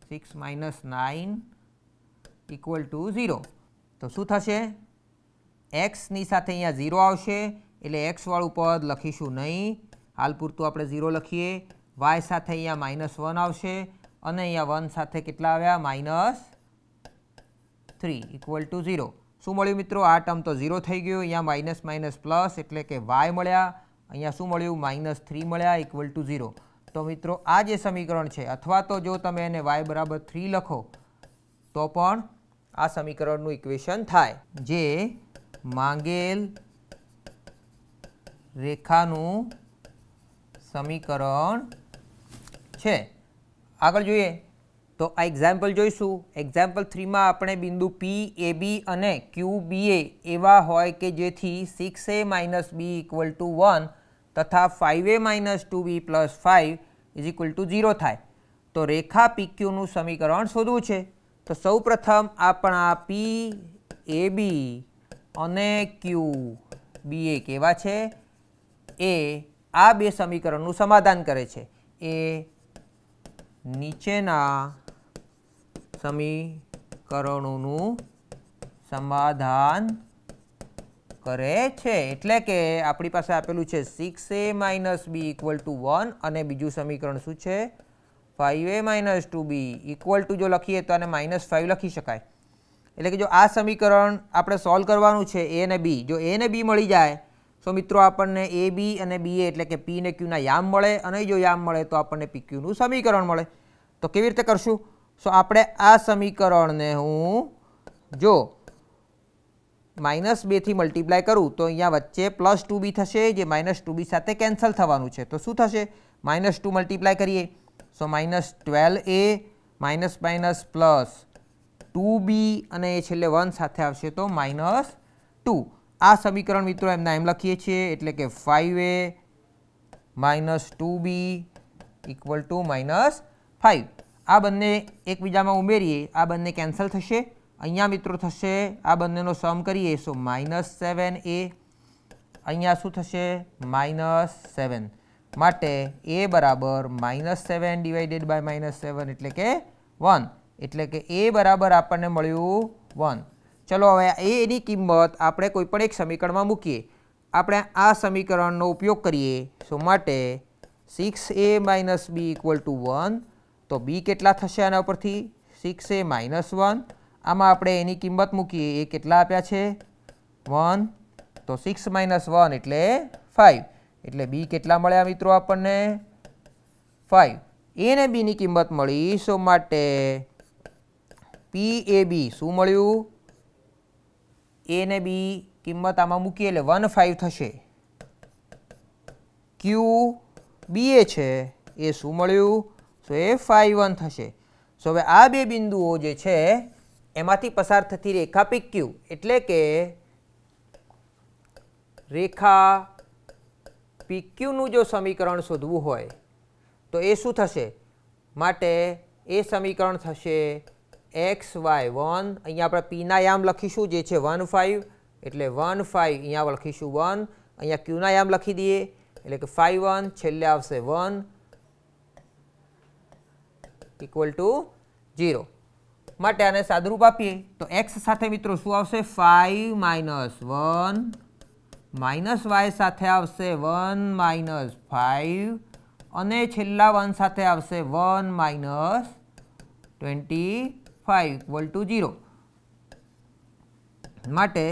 six minus nine equal to zero તો શું થશે એક્સની સાથે અહીંયા ઝીરો આવશે એટલે એક્સવાળું પદ લખીશું નહીં હાલ પૂરતું આપણે ઝીરો લખીએ વાય સાથે અહીંયા માઇનસ વન આવશે અને અહીંયા વન સાથે કેટલા આવ્યા minus three equal to zero શું મળ્યું મિત્રો આ ટર્મ તો ઝીરો થઈ ગયો અહીંયા માઇનસ માઇનસ પ્લસ એટલે કે વાય મળ્યા અહીંયા શું મળ્યું માઇનસ થ્રી મળ્યા ઇક્વલ ટુ ઝીરો તો મિત્રો આ જે સમીકરણ છે અથવા તો જો તમે એને વાય બરાબર થ્રી લખો તો પણ આ સમીકરણનું ઇક્વેશન થાય જે માંગેલ રેખાનું સમીકરણ છે આગળ જોઈએ તો આ એક્ઝામ્પલ જોઈશું એક્ઝામ્પલ થ્રીમાં આપણે બિંદુ પી એ બી અને ક્યુ બી એ એવા હોય કે જેથી six a minus b equal to one તથા five a minus two b plus five is equal to zero થાય તો રેખા પી ક્યુનું સમીકરણ શોધવું છે તો સૌ પ્રથમ આપણા પી એ બી અને ક્યુ બી એ કેવા છે એ આ બે સમીકરણનું સમાધાન કરે છે એ નીચેના સમીકરણોનું સમાધાન કરે છે એટલે કે આપણી પાસે આપેલું છે six a minus b equal to one અને બીજું સમીકરણ શું છે five a minus two b equal to જો લખીએ તો આને માઇનસ ફાઇવ લખી શકાય એટલે કે જો આ સમીકરણ આપણે સોલ્વ કરવાનું છે એ ને બી જો એ ને બી મળી જાય સો મિત્રો આપણને એ બી અને બી એ એટલે કે પી ને ક્યુના યામ મળે અને જો યામ મળે તો આપણને પી ક્યુનું સમીકરણ મળે તો કેવી રીતે કરશું સો આપણે આ સમીકરણને હું જો માઇનસ બેથી મલ્ટીપ્લાય કરું તો અહીંયા વચ્ચે પ્લસ ટુ બી થશે જે માઇનસ ટુ બી સાથે કેન્સલ થવાનું છે તો શું થશે માઇનસ ટુ મલ્ટીપ્લાય કરીએ so minus twelve a minus minus plus two b અને એ છેલ્લે વન સાથે આવશે તો માઇનસ ટુ આ સમીકરણ મિત્રો એમના એમ લખીએ છીએ એટલે કે five a minus two b equal to minus five આ બંને એકબીજામાં ઉમેરીએ આ બંને કેન્સલ થશે અહીંયા મિત્રો થશે આ બંનેનો સમ કરીએ સો માઇનસ સેવન એ અહીંયા શું થશે માઇનસ સેવન માટે એ બરાબર minus seven divided by minus seven એટલે કે વન એટલે કે એ બરાબર આપણને મળ્યું વન ચલો હવે એ એની કિંમત આપણે કોઈપણ એક સમીકરણમાં મૂકીએ આપણે આ સમીકરણનો ઉપયોગ કરીએ સો માટે six a minus b equal to one તો બી કેટલા થશે આના ઉપરથી સિક્સ એ માઇનસ વન આમાં આપણે એની કિંમત મૂકીએ એ કેટલા આપ્યા છે વન તો સિક્સ માઇનસ વન એટલે ફાઇવ એટલે બી કેટલા મળ્યા મિત્રો આપણને ફાઇવ એને બીની કિંમત મળી સો માટે પી એ બી શું મળ્યું એ ને બી કિંમત આમાં મૂકીએ એટલે વન ફાઇવ થશે ક્યુ બી એ છે એ શું મળ્યું સો એ ફાઇવ વન થશે સો હવે આ બે બિંદુઓ જે છે એમાંથી પસાર થતી રેખા પીક્યુ એટલે કે રેખા પીક્યુનું જો સમીકરણ શોધવું હોય તો એ શું થશે માટે એ સમીકરણ થશે એક્સ વાય વન અહીંયા આપણે પીના યામ લખીશું જે છે વન ફાઇવ એટલે વન ફાઇવ અહીંયા લખીશું વન અહીંયા ક્યુના યામ લખી દઈએ એટલે કે ફાઇવ વન છેલ્લે આવશે વન ઇક્વલ ટુ ઝીરો માટે આને સાદરૂપ આપીએ તો એક્સ સાથે મિત્રો શું આવશે five minus one minus y સાથે આવશે વન માઇનસ ફાઈવ અને છેલ્લા વન સાથે આવશે one minus twenty five equal to zero માટે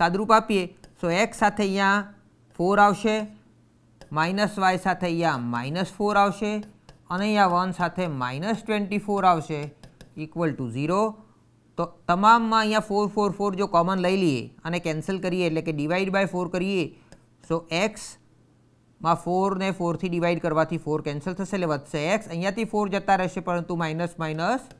સાદરૂપ આપીએ સો એક્સ સાથે અહીંયા ફોર આવશે માઇનસ વાય સાથે અહીંયા માઇનસ ફોર આવશે અને અહીંયા વન સાથે માઇનસ ટ્વેન્ટી ફોર આવશે ઇક્વલ ટુ ઝીરો તો તમામમાં અહીંયા ફોર ફોર ફોર જો કોમન લઈ લઈએ અને કેન્સલ કરીએ એટલે કે ડિવાઈડ બાય ફોર કરીએ સો એક્સમાં ફોરને ફોરથી ડિવાઈડ કરવાથી ફોર કેન્સલ થશે એટલે વધશે એક્સ અહીંયાથી ફોર જતા રહેશે પરંતુ માઇનસ માઇનસ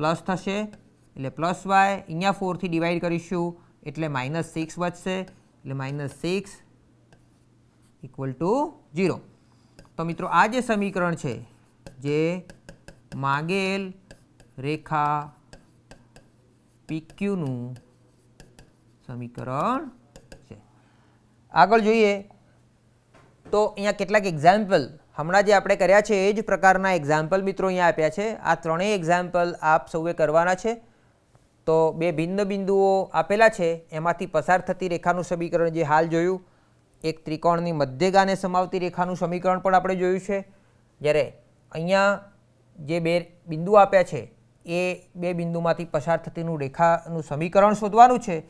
પ્લસ થશે એટલે પ્લસ વાય અહીંયા ફોરથી ડિવાઈડ કરીશું એટલે માઇનસ સિક્સ વધશે એટલે minus six equal to zero તો મિત્રો આ જે સમીકરણ છે જે માગેલ રેખા પીક્યુનું સમીકરણ છે આગળ જોઈએ તો અહીંયા કેટલાક એક્ઝામ્પલ હમણાં જે આપણે કર્યા છે એ જ પ્રકારના એક્ઝામ્પલ મિત્રો અહીંયા આપ્યા છે આ ત્રણેય એક્ઝામ્પલ આપ સૌએ કરવાના છે તો બે ભિન્ન બિંદુઓ આપેલા છે એમાંથી પસાર થતી રેખાનું સમીકરણ જે હાલ જોયું એક ત્રિકોણની મધ્યગાને સમાવતી રેખાનું સમીકરણ પણ આપણે જોયું છે જ્યારે અહીંયા જે બે બિંદુ આપ્યા છે એ બે બિંદુમાંથી પસાર થતીનું રેખાનું સમીકરણ શોધવાનું છે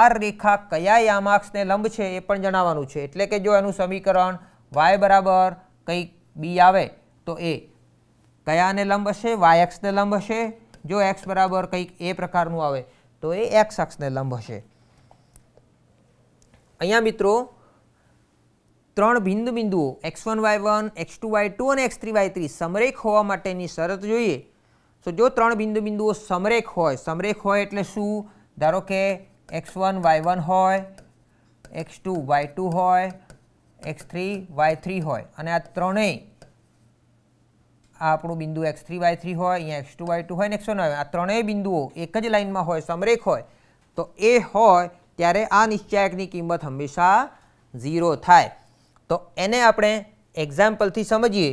આ રેખા કયા યામાક્ષને લંબ છે એ પણ જણાવવાનું છે એટલે કે જો એનું સમીકરણ વાય બરાબર કંઈક બી આવે તો એ કયાને લંબ હશે વાય એક્સને લંબ હશે જો એક્સ બરાબર કંઈક એ પ્રકારનું આવે તો એ એક્સ અક્ષને લંબ હશે અહીંયા મિત્રો ત્રણ બિંદુ બિંદુઓ x one Y one x two Y two અને એક્સ થ્રી વાય થ્રી સમરેખ હોવા માટેની શરત જોઈએ તો જો ત્રણ બિંદુ બિંદુઓ સમરેખ હોય સમરેખ હોય એટલે શું ધારો કે એક્સ વન વાય વન હોય એક્સ ટુ વાય ટુ હોય એક્સ થ્રી વાય થ્રી હોય અને આ ત્રણેય આ આપણું બિંદુ એક્સ થ્રી વાય થ્રી હોય અહીંયા એક્સ ટુ વાય ટુ હોય ને એક્સ વન હોય આ ત્રણેય બિંદુઓ એક જ લાઇનમાં હોય સમરેખ હોય તો એ હોય ત્યારે આ નિશ્ચાયકની કિંમત હંમેશા ઝીરો થાય તો એને આપણે એક્ઝામ્પલથી સમજીએ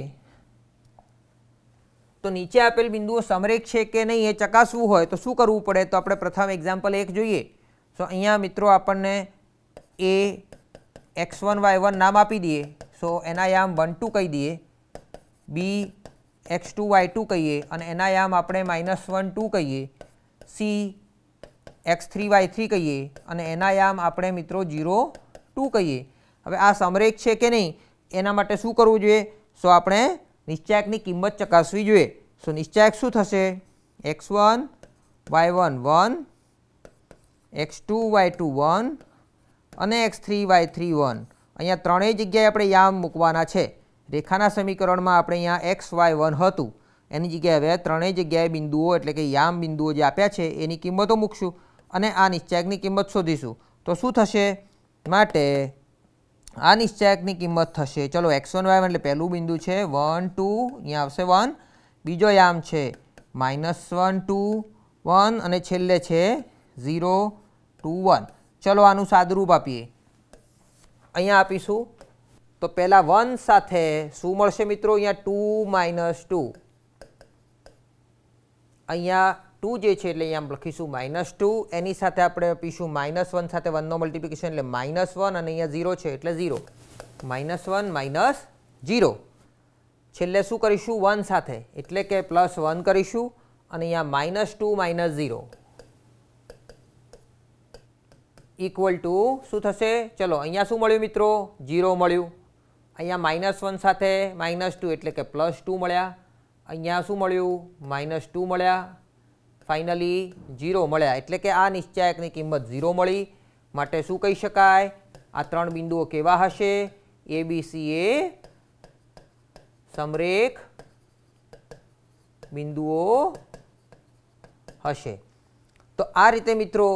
તો નીચે આપેલ બિંદુઓ સમરેખ છે કે નહીં એ ચકાસવું હોય તો શું કરવું પડે તો આપણે પ્રથમ એક્ઝામ્પલ એક જોઈએ તો અહીંયા મિત્રો આપણને એ એક્સ વન વાય વન નામ આપી દઈએ સો એના યામ વન ટુ કહી દઈએ B x two Y two કહીએ અને એના યામ આપણે માઇનસ વન ટુ કહીએ C x three y three કહીએ અને એના યામ આપણે મિત્રો જીરો ટુ કહીએ હવે આ સમરેખ છે કે નહીં એના માટે શું કરવું જોઈએ સો આપણે નિશ્ચાયકની કિંમત ચકાસવી જોઈએ સો નિશ્ચાયક શું થશે x one Y one one x two Y two one અને x three y three one અહીંયા ત્રણેય જગ્યાએ આપણે યામ મૂકવાના છે રેખાના સમીકરણમાં આપણે અહીંયા એક્સ વાય વન હતું એની જગ્યાએ હવે ત્રણેય જગ્યાએ બિંદુઓ એટલે કે યામ બિંદુઓ જે આપ્યા છે એની કિંમતો મૂકશું અને આ નિશ્ચાયકની કિંમત શોધીશું તો શું થશે માટે આ નિશ્ચાયકની કિંમત થશે ચલો એક્સ વન વાય એટલે પહેલું બિંદુ છે વન ટુ અહીંયા આવશે વન બીજો યામ છે માઇનસ વન ટુ વન અને છેલ્લે છે ઝીરો ટુ વન ચલો આનું સાદરૂપ આપીએ અહીંયા આપીશું તો પહેલાં વન સાથે શું મળશે મિત્રો અહીંયા ટુ માઇનસ ટુ અહીંયા ટુ જે છે એટલે અહીંયા લખીશું માઇનસ ટુ એની સાથે આપણે આપીશું માઇનસ વન સાથે વનનો મલ્ટિપ્લિકેશન એટલે માઇનસ વન અને અહીંયા ઝીરો છે એટલે zero minus one minus zero છેલ્લે શું કરીશું વન સાથે એટલે કે પ્લસ વન કરીશું અને અહીંયા minus two minus zero equal to શું થશે ચલો અહીંયા શું મળ્યું મિત્રો જીરો મળ્યું અહીંયા માઇનસ વન સાથે માઇનસ ટુ એટલે કે પ્લસ ટુ મળ્યા અહીંયા શું મળ્યું માઇનસ ટુ મળ્યા ફાઇનલી જીરો મળ્યા એટલે કે આ નિશ્ચાયકની કિંમત ઝીરો મળી માટે શું કહી શકાય આ ત્રણ બિંદુઓ કેવા હશે એ બી સી એ સમરેખ બિંદુઓ હશે તો આ રીતે મિત્રો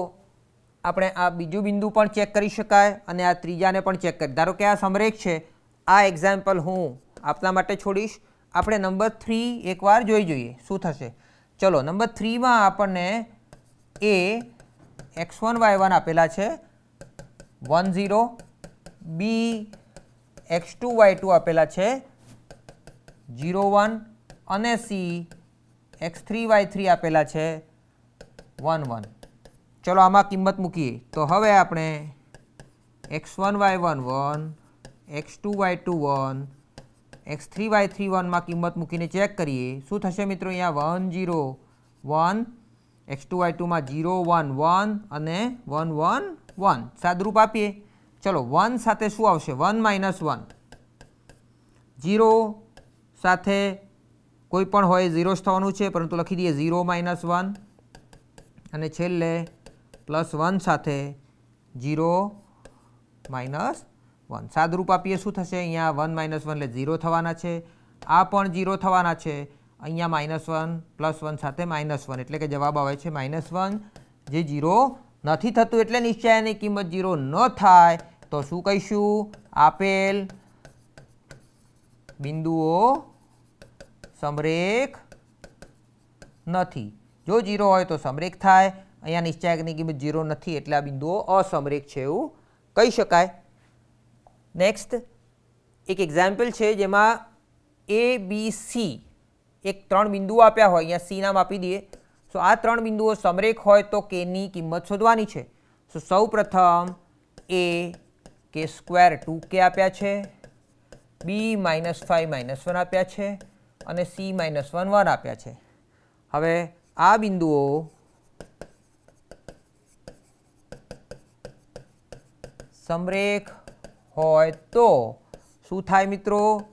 આપણે આ બીજું બિંદુ પણ ચેક કરી શકાય અને આ ત્રીજાને પણ ચેક કરી ધારો કે આ સમરેખ છે આ એક્ઝામ્પલ હું આપના માટે છોડીશ આપણે નંબર થ્રી એકવાર જોઈ જોઈએ શું થશે ચલો નંબર થ્રીમાં આપણને એ એક્સ વન વાય વન આપેલા છે one zero B x two Y two આપેલા છે ઝીરો વન અને C x three y three આપેલા છે વન વન ચલો આમાં કિંમત મૂકીએ તો હવે આપણે x one Y one one x two Y two one x three y three વનમાં કિંમત મૂકીને ચેક કરીએ શું થશે મિત્રો અહીંયા one zero one x two y ટુમાં જીરો વન વન અને વન વન વન સાદરૂપ આપીએ ચલો વન સાથે શું આવશે વન માઇનસ વન જીરો સાથે કોઈ પણ હોય ઝીરો જ થવાનું છે પરંતુ લખી દઈએ ઝીરો માઇનસ વન અને છેલ્લે પ્લસ વન સાથે જીરો માઇનસ વન સાદરૂપ આપીએ શું થશે અહીંયા વન માઇનસ વન એટલે ઝીરો થવાના છે આ પણ ઝીરો થવાના છે અહીંયા માઇનસ વન પ્લસ વન સાથે માઇનસ વન એટલે કે જવાબ આવે છે માઇનસ વન જે ઝીરો નથી થતું એટલે નિશ્ચયની કિંમત ઝીરો ન થાય તો શું કહીશું આપેલ બિંદુઓ સમરેખ નથી જો ઝીરો હોય તો સમરેખ થાય અહીંયા નિશ્ચાયકની કિંમત ઝીરો નથી એટલે આ બિંદુઓ અસમરેખ છે એવું કહી શકાય નેક્સ્ટ એક એક્ઝામ્પલ છે જેમાં એ બી સી એક ત્રણ બિંદુઓ આપ્યા હોય અહીંયા સી નામ આપી દઈએ સો આ ત્રણ બિંદુઓ સમરેખ હોય તો કેની કિંમત શોધવાની છે સો સૌ પ્રથમ એ કે સ્ક્વેર ટુ કે આપ્યા છે B minus five minus one આપ્યા છે અને સી માઇનસ વન વન આપ્યા છે હવે આ બિંદુઓ સમરેખ હોય તો શું થાય મિત્રો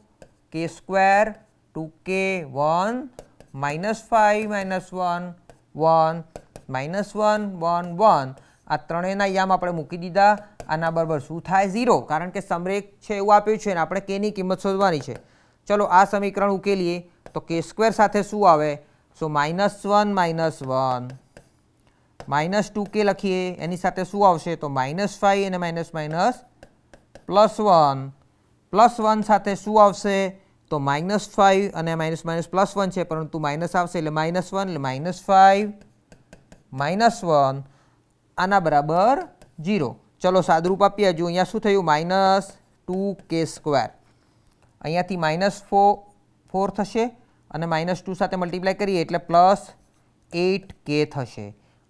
કે સ્ક્વેર ટુ કે one minus five minus one one minus one one one આ ત્રણેયના યામ આપણે મૂકી દીધા આના બરાબર શું થાય ઝીરો કારણ કે સમરેખ છે એવું આપ્યું છે ને આપણે કેની કિંમત શોધવાની છે ચલો આ સમીકરણ ઉકેલીએ તો કે સ્ક્વેર સાથે શું આવે so minus one minus one minus two કે લખીએ એની સાથે શું આવશે તો માઇનસ ફાઈવ અને minus minus plus one plus one સાથે શું આવશે તો માઇનસ ફાઈવ અને માઇનસ માઇનસ પ્લસ વન છે પરંતુ માઇનસ આવશે એટલે માઇનસ વન એટલે માઇનસ ફાઈવ માઇનસ વન આના બરાબર જીરો ચલો સાદરૂપ આપી હજુ અહીંયા શું થયું માઇનસ ટુ કે સ્ક્વેર અહીંયાથી માઇનસ ફો ફોર થશે અને માઇનસ ટુ સાથે મલ્ટીપ્લાય કરીએ એટલે પ્લસ એટ કે થશે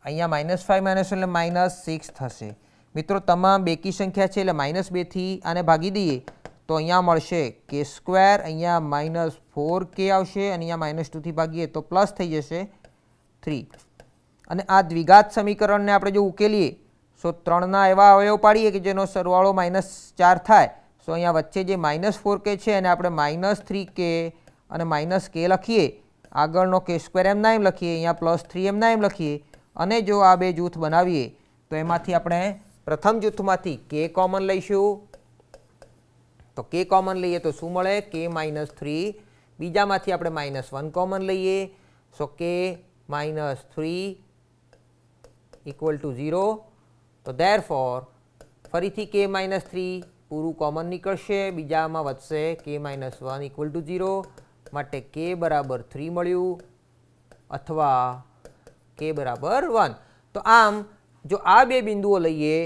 અહીંયા માઇનસ ફાઇવ માઇનસ એટલે માઇનસ સિક્સ થશે મિત્રો તમામ બેકી સંખ્યા છે એટલે માઇનસ બેથી આને ભાગી દઈએ તો અહીંયા મળશે કે સ્ક્વેર અહીંયા માઇનસ ફોર કે આવશે અને અહીંયા માઇનસ ટુથી ભાગીએ તો પ્લસ થઈ જશે થ્રી અને આ દ્વિઘાત સમીકરણને આપણે જો ઉકેલીએ સો ત્રણના એવા અવયવ પાડીએ કે જેનો સરવાળો માઇનસ ચાર થાય સો અહીંયા વચ્ચે જે માઇનસ ફોર કે છે એને આપણે માઇનસ થ્રી કે અને માઇનસ કે લખીએ આગળનો કે સ્ક્વેર એમના એમ લખીએ અહીંયા પ્લસ થ્રી એમના એમ લખીએ અને જો આ બે જૂથ બનાવીએ તો એમાંથી આપણે પ્રથમ જૂથમાંથી કે કોમન લઈશું તો કે કોમન લઈએ તો શું મળે કે માઇનસ થ્રી બીજામાંથી આપણે માઇનસ વન કોમન લઈએ સો કે minus three equal to zero તો દેર ફોર ફરીથી કે માઇનસ થ્રી પૂરું કોમન નીકળશે બીજામાં વધશે કે minus one equal to zero માટે કે બરાબર થ્રી મળ્યું અથવા કે બરાબર વન તો આમ જો આ બે બિંદુઓ લઈએ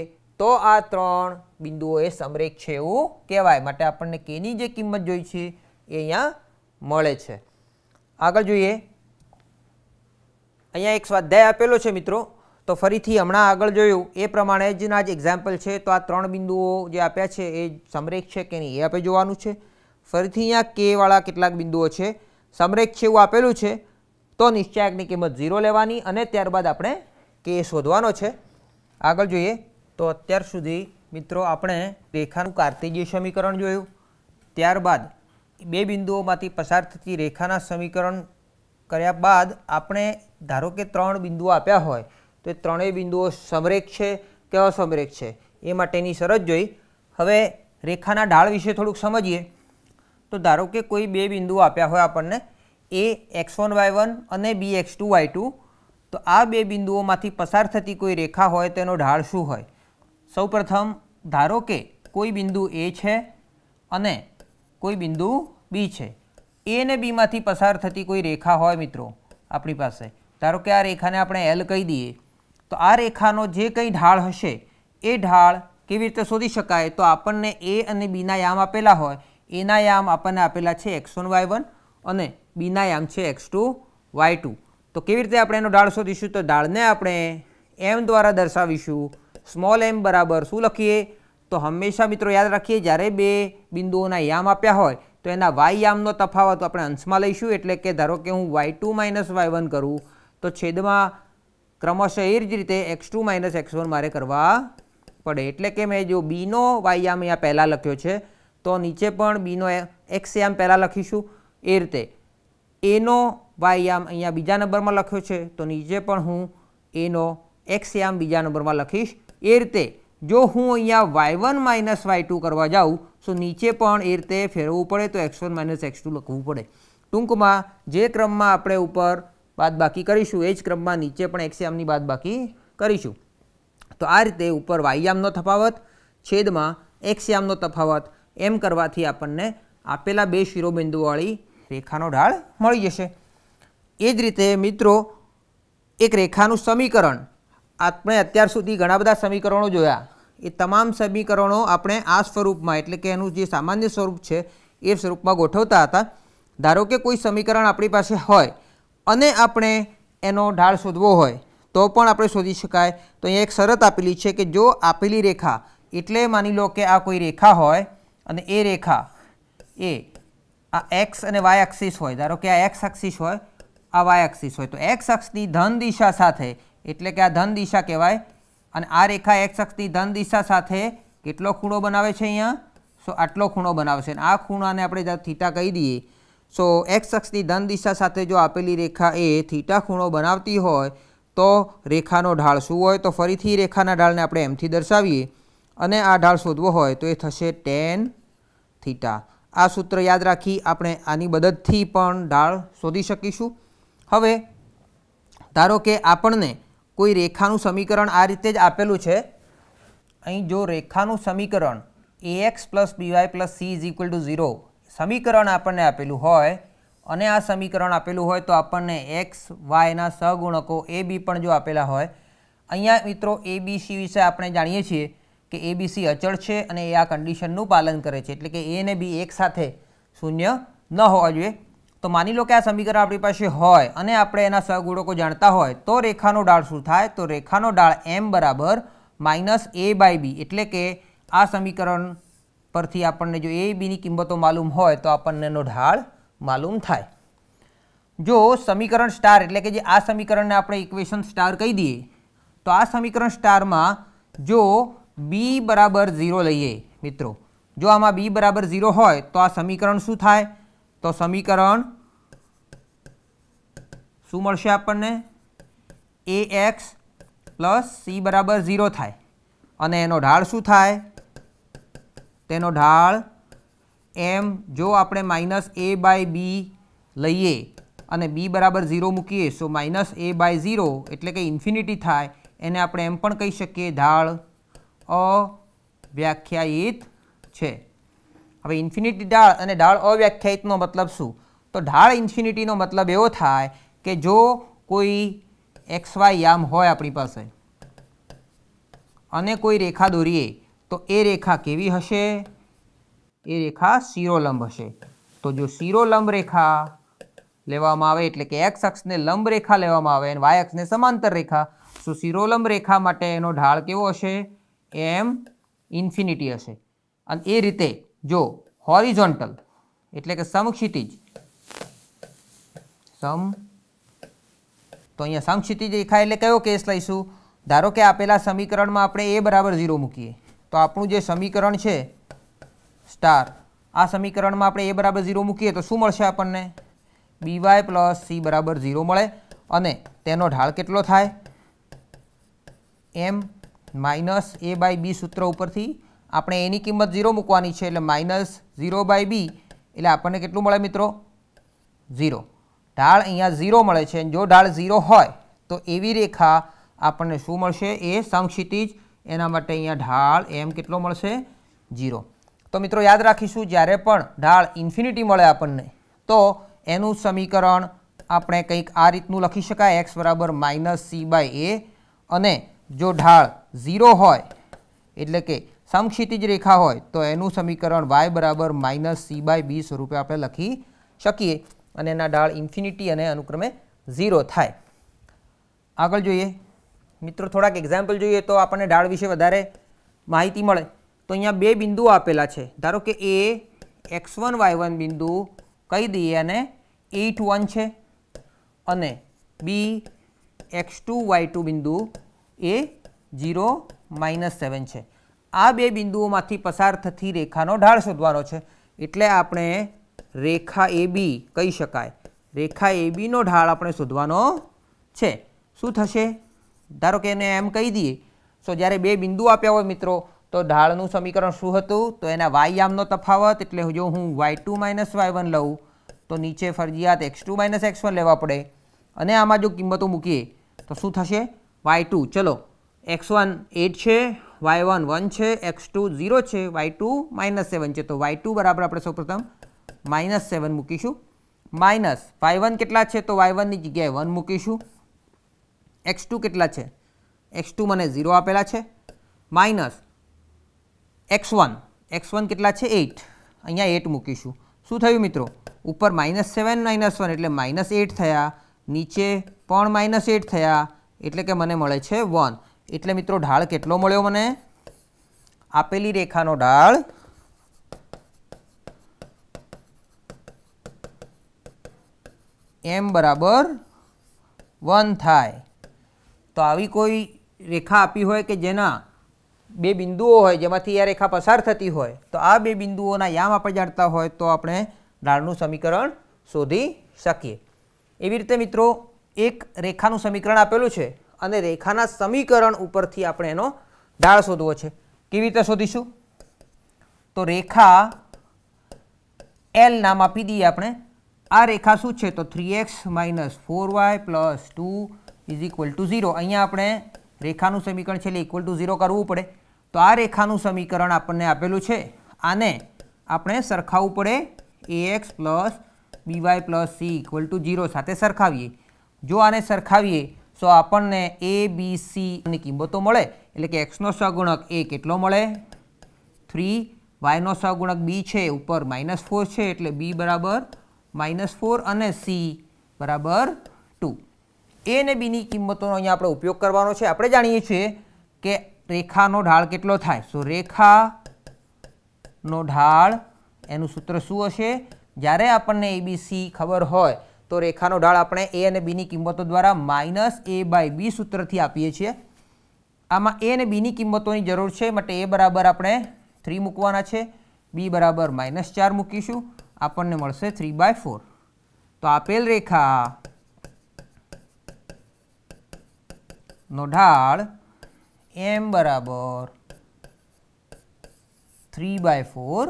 તો આ ત્રણ બિંદુઓ એ સમરેખ છે એવું કહેવાય માટે આપણને કેની જે કિંમત જોઈ છે એ અહીંયા મળે છે આગળ જોઈએ અહીંયા એક સ્વાધ્યાય આપેલો છે મિત્રો તો ફરીથી હમણાં આગળ જોયું એ પ્રમાણે જના જ એક્ઝામ્પલ છે તો આ ત્રણ બિંદુઓ જે આપ્યા છે એ સમરેખ છે કે નહીં એ આપણે જોવાનું છે ફરીથી અહીંયા કેવાળા કેટલાક બિંદુઓ છે સમરેખ છે એવું આપેલું છે તો નિશ્ચાયકની કિંમત ઝીરો લેવાની અને ત્યારબાદ આપણે કે શોધવાનો છે આગળ જોઈએ તો અત્યાર સુધી મિત્રો આપણે રેખાનું કાર્તિજીય સમીકરણ જોયું ત્યારબાદ બે બિંદુઓમાંથી પસાર થતી રેખાના સમીકરણ કર્યા બાદ આપણે ધારો કે ત્રણ બિંદુઓ આપ્યા હોય તો એ ત્રણેય બિંદુઓ સમરેખ છે કે અસમરેખ છે એ માટેની શરત જોઈ હવે રેખાના ઢાળ વિશે થોડુંક સમજીએ તો ધારો કે કોઈ બે બિંદુઓ આપ્યા હોય આપણને એ એક્સ વન વાય વન અને B x two Y two તો આ બે બિંદુઓમાંથી પસાર થતી કોઈ રેખા હોય તેનો ઢાળ શું હોય સૌપ્રથમ ધારો કે કોઈ બિંદુ એ છે અને કોઈ બિંદુ બી છે એ ને બીમાંથી પસાર થતી કોઈ રેખા હોય મિત્રો આપણી પાસે ધારો કે આ રેખાને આપણે એલ કહી દઈએ તો આ રેખાનો જે કંઈ ઢાળ હશે એ ઢાળ કેવી રીતે શોધી શકાય તો આપણને એ અને બીના યામ આપેલા હોય એના યામ આપણને આપેલા છે એક્સ વન વાય વન અને બીના યામ છે એક્સ ટુ વાય ટુ તો કેવી રીતે આપણે એનો ઢાળ શોધીશું તો ઢાળને આપણે એમ દ્વારા દર્શાવીશું સ્મોલ એમ બરાબર શું લખીએ તો હંમેશા મિત્રો યાદ રાખીએ જ્યારે બે બિંદુઓના યામ આપ્યા હોય તો એના વાય યામનો તફાવત આપણે અંશમાં લઈશું એટલે કે ધારો કે હું y two minus y one કરું તો છેદમાં ક્રમશઃ એ જ રીતે x two minus x one મારે કરવા પડે એટલે કે મેં જો બીનો વાય યામ અહીંયા પહેલાં લખ્યો છે તો નીચે પણ બીનો એક્સ યામ પહેલાં લખીશું એ રીતે એનો વાય યામ અહીંયા બીજા નંબરમાં લખ્યો છે તો નીચે પણ હું એનો એક્સ યામ બીજા નંબરમાં લખીશ એ રીતે જો હું અહીંયા y one minus y two કરવા જાઉં તો નીચે પણ એ રીતે ફેરવવું પડે તો x one minus x two લખવું પડે ટૂંકમાં જે ક્રમમાં આપણે ઉપર બાદબાકી કરીશું એ જ ક્રમમાં નીચે પણ એક્સ યામની બાદબાકી કરીશું તો આ રીતે ઉપર વાય યામનો તફાવત છેદમાં એક્સ યામનો તફાવત એમ કરવાથી આપણને આપેલા બે શિરોબિંદુવાળી રેખાનો ઢાળ મળી જશે એ જ રીતે મિત્રો એક રેખાનું સમીકરણ આપણે અત્યાર સુધી ઘણા બધા સમીકરણો જોયા એ તમામ સમીકરણો આપણે આ સ્વરૂપમાં એટલે કે એનું જે સામાન્ય સ્વરૂપ છે એ સ્વરૂપમાં ગોઠવતા હતા ધારો કે કોઈ સમીકરણ આપણી પાસે હોય અને આપણે એનો ઢાળ શોધવો હોય તો પણ આપણે શોધી શકાય તો અહીંયા એક શરત આપેલી છે કે જો આપેલી રેખા એટલે માની લો કે આ કોઈ રેખા હોય અને એ રેખા એ આ એક્સ અને વાય એક્સિસ હોય ધારો કે આ એક્સ એક્સિસ હોય આ વાય એક્સિસ હોય તો એક્સ અક્ષની ધન દિશા સાથે એટલે કે આ ધન દિશા કહેવાય અને આ રેખા એક્સ અક્ષની ધન દિશા સાથે કેટલો ખૂણો બનાવે છે અહીંયા સો આટલો ખૂણો બનાવશે અને આ ખૂણાને આપણે થીટા કહી દઈએ સો એક્સ અક્ષની ધન દિશા સાથે જો આપેલી રેખા એ થીટા ખૂણો બનાવતી હોય તો રેખાનો ઢાળ શું હોય તો ફરીથી રેખાના ઢાળને આપણે એમથી દર્શાવીએ અને આ ઢાળ શોધવો હોય તો એ થશે ટેન થીટા આ સૂત્ર યાદ રાખી આપણે આની મદદથી પણ ઢાળ શોધી શકીશું હવે ધારો કે આપણને કોઈ રેખાનું સમીકરણ આ રીતે જ આપેલું છે અહીં જો રેખાનું સમીકરણ a x plus b y plus c is equal to zero સમીકરણ આપણને આપેલું હોય અને આ સમીકરણ આપેલું હોય તો આપણને એક્સ વાયના સહગુણકો એ બી પણ જો આપેલા હોય અહીંયા મિત્રો એ બી સી વિશે આપણે જાણીએ છીએ કે એ બી સી અચળ છે અને એ આ કન્ડિશનનું પાલન કરે છે એટલે કે એ અને બી એક સાથે શૂન્ય ન હોવા જોઈએ તો માની લો કે આ સમીકરણ આપણી પાસે હોય અને આપણે એના સહગુણકો જાણતા હોય તો રેખાનો ડાળ શું થાય તો રેખાનો ડાળ એમ બરાબર માઇનસ એ બાય બી એટલે કે આ સમીકરણ પરથી આપણને જો એ બીની કિંમતો માલુમ હોય તો આપણને એનો ઢાળ માલુમ થાય જો સમીકરણ સ્ટાર એટલે કે જે આ સમીકરણને આપણે ઇક્વેશન સ્ટાર કહી દઈએ તો આ સમીકરણ સ્ટારમાં જો બી બરાબર ઝીરો લઈએ મિત્રો જો આમાં બી બરાબર ઝીરો હોય તો આ સમીકરણ શું થાય તો સમીકરણ શું મળશે આપણને એ એક્સ પ્લસ સી બરાબર ઝીરો થાય અને એનો ઢાળ શું થાય તેનો ઢાળ એમ જો આપણે માઇનસ એ બાય બી લઈએ અને બી બરાબર ઝીરો મૂકીએ so minus a by zero એટલે કે ઇન્ફિનિટી થાય એને આપણે એમ પણ કહી શકીએ ઢાળ અવ્યાખ્યાયિત છે હવે ઇન્ફિનિટી ઢાળ અને ઢાળ અવ્યાખ્યાયિતનો મતલબ શું તો ઢાળ ઇન્ફિનિટીનો મતલબ એવો થાય કે જો કોઈ એક્સ વાય યામ હોય આપણી પાસે અને કોઈ રેખા દોરીએ તો એ રેખા કેવી હશે એ રેખા શિરોલંબ હશે તો જો શિરોલંબ રેખા લેવામાં આવે એટલે કે એક્સ અક્ષને લંબ રેખા લેવામાં આવે અને વાય અક્ષને સમાંતર રેખા શું શિરોલંબ રેખા માટે એનો ઢાળ કેવો હશે એમ ઇન્ફિનિટી હશે અને એ રીતે જો હોરિઝોન્ટલ એટલે કે સમક્ષિતિજ સમ તો અહીંયા સમક્ષિતિજ દેખાય એટલે કયો કેસ લઈશું ધારો કે આપેલા સમીકરણમાં આપણે એ બરાબર ઝીરો મૂકીએ તો આપણું જે સમીકરણ છે સ્ટાર આ સમીકરણમાં આપણે એ બરાબર ઝીરો મૂકીએ તો શું મળશે આપણને બી વાય પ્લસ સી બરાબર ઝીરો મળે અને તેનો ઢાળ કેટલો થાય એમ માઇનસ એ બાય બી સૂત્ર ઉપરથી આપણે એની કિંમત ઝીરો મૂકવાની છે એટલે માઇનસ ઝીરો બાય બી એટલે આપણને કેટલું મળે મિત્રો ઝીરો ઢાળ અહીંયા ઝીરો મળે છે જો ઢાળ ઝીરો હોય તો એવી રેખા આપણને શું મળશે એ સંક્ષિતિજ એના માટે અહીંયા ઢાળ એમ કેટલો મળશે જીરો તો મિત્રો યાદ રાખીશું જ્યારે પણ ઢાળ ઇન્ફિનિટી મળે આપણને તો એનું સમીકરણ આપણે કંઈક આ રીતનું લખી શકાય એક્સ બરાબર માઇનસ સી બાય એ અને જો ઢાળ ઝીરો હોય એટલે કે સમક્ષિતિજ રેખા હોય તો એનું સમીકરણ વાય બરાબર માઇનસ સી બાય બી સ્વરૂપે આપણે લખી શકીએ અને એના ડાળ ઇન્ફિનિટી અને અનુક્રમે ઝીરો થાય આગળ જોઈએ મિત્રો થોડાક એક્ઝામ્પલ જોઈએ તો આપણને ડાળ વિશે વધારે માહિતી મળે તો અહીંયા બે બિંદુઓ આપેલા છે ધારો કે A x one Y one બિંદુ કહી દઈએ અને એટ વન છે અને B x two Y two બિંદુ એ જીરો માઇનસ સેવન છે આ બે બિંદુઓમાંથી પસાર થતી રેખાનો ઢાળ શોધવાનો છે એટલે આપણે રેખા એ બી કહી શકાય રેખા એ બીનો ઢાળ આપણે શોધવાનો છે શું થશે ધારો કે એને એમ કહી દઈએ સો જ્યારે બે બિંદુ આપ્યા હોય મિત્રો તો ઢાળનું સમીકરણ શું હતું તો એના વાય આમનો તફાવત એટલે જો હું y two minus y one લઉં તો નીચે ફરજિયાત x two minus x one લેવા પડે અને આમાં જો કિંમતો મૂકીએ તો શું થશે વાય ટુ ચલો એક્સ વન એટ છે વાય વન વન છે એક્સ ટુ ઝીરો છે વાય ટુ માઇનસ સેવન છે તો વાય ટુ બરાબર આપણે સૌપ્રથમ માઇનસ સેવન મૂકીશું માઇનસ વાય વન કેટલા છે તો વાય વનની જગ્યાએ વન મૂકીશું એક્સ ટુ કેટલા છે એક્સ ટુ મને ઝીરો આપેલા છે minus x one x one કેટલા છે એઇટ અહીંયા એટ મૂકીશું શું થયું મિત્રો ઉપર માઇનસ સેવન માઇનસ વન એટલે માઇનસ એટ થયા નીચે પણ માઇનસ એટ થયા એટલે કે મને મળે છે વન એટલે મિત્રો ઢાળ કેટલો મળ્યો મને આપેલી રેખાનો ઢાળ એમ બરાબર વન થાય તો આવી કોઈ રેખા આપી હોય કે જેના બે બિંદુઓ હોય જેમાંથી આ રેખા પસાર થતી હોય તો આ બે બિંદુઓના યામ આપણે જાણતા હોય તો આપણે ઢાળનું સમીકરણ શોધી શકીએ એવી રીતે મિત્રો એક રેખાનું સમીકરણ આપેલું છે અને રેખાના સમીકરણ ઉપરથી આપણે એનો ઢાળ શોધવો છે કેવી રીતે શોધીશું તો રેખા એલ નામ આપી દઈએ આપણે આ રેખા શું છે તો three x minus four y plus two is equal to zero અહીંયા આપણે રેખાનું સમીકરણ છે એટલે ઇક્વલ ટુ ઝીરો કરવું પડે તો આ રેખાનું સમીકરણ આપણને આપેલું છે આને આપણે સરખાવવું પડે a x plus b y plus c equal to zero સાથે સરખાવીએ જો આને સરખાવીએ સો આપણને એ બી સીની કિંમતો મળે એટલે કે એક્સનો સગુણક એ કેટલો મળે થ્રી વાયનો સગુણક બી છે ઉપર માઇનસ ફોર છે એટલે બી બરાબર માઇનસ ફોર અને સી બરાબર ટુ એ અને બીની કિંમતોનો અહીંયા આપણે ઉપયોગ કરવાનો છે આપણે જાણીએ છીએ કે રેખાનો ઢાળ કેટલો થાય સો રેખાનો ઢાળ એનું સૂત્ર શું હશે જ્યારે આપણને એબીસી ખબર હોય તો રેખાનો ઢાળ આપણે એ અને બીની કિંમતો દ્વારા માઇનસ એ બાય બી સૂત્રથી આપીએ છીએ આમાં એ અને બીની કિંમતોની જરૂર છે માટે એ બરાબર આપણે થ્રી મૂકવાના છે બી બરાબર માઇનસ ચાર મૂકીશું આપણને મળશે થ્રી બાય ફોર તો આપેલ રેખા નો ઢાળ એમ બરાબર થ્રી બાય ફોર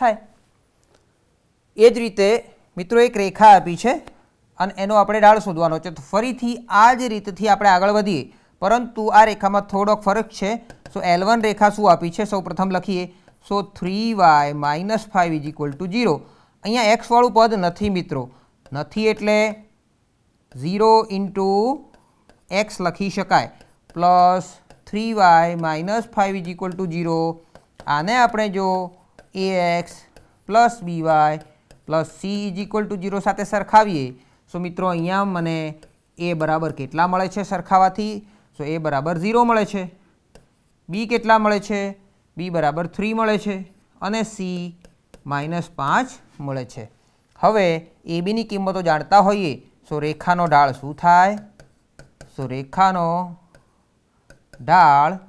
થાય એ જ રીતે મિત્રો એક રેખા આપી છે અને એનો આપણે ઢાળ શોધવાનો છે તો ફરીથી આ જ રીતથી આપણે આગળ વધીએ પરંતુ આ રેખામાં થોડોક ફરક છે સો એલ રેખા શું આપી છે સૌ પ્રથમ લખીએ so three y minus five is equal to zero અહીંયા એક્સવાળું પદ નથી મિત્રો નથી એટલે ઝીરો ઇન્ટુ એક્સ લખી શકાય plus three y minus five is equal to zero આને આપણે જો a x plus b y plus c is equal to zero સાથે સરખાવીએ સો મિત્રો અહીંયા મને એ બરાબર કેટલા મળે છે સરખાવાથી સો એ બરાબર ઝીરો મળે છે બી કેટલા મળે છે બી બરાબર થ્રી મળે છે અને સી માઇનસ પાંચ મળે છે હવે એ બીની કિંમતો જાણતા હોઈએ સો રેખાનો ઢાળ શું થાય સો રેખાનો ઢાળ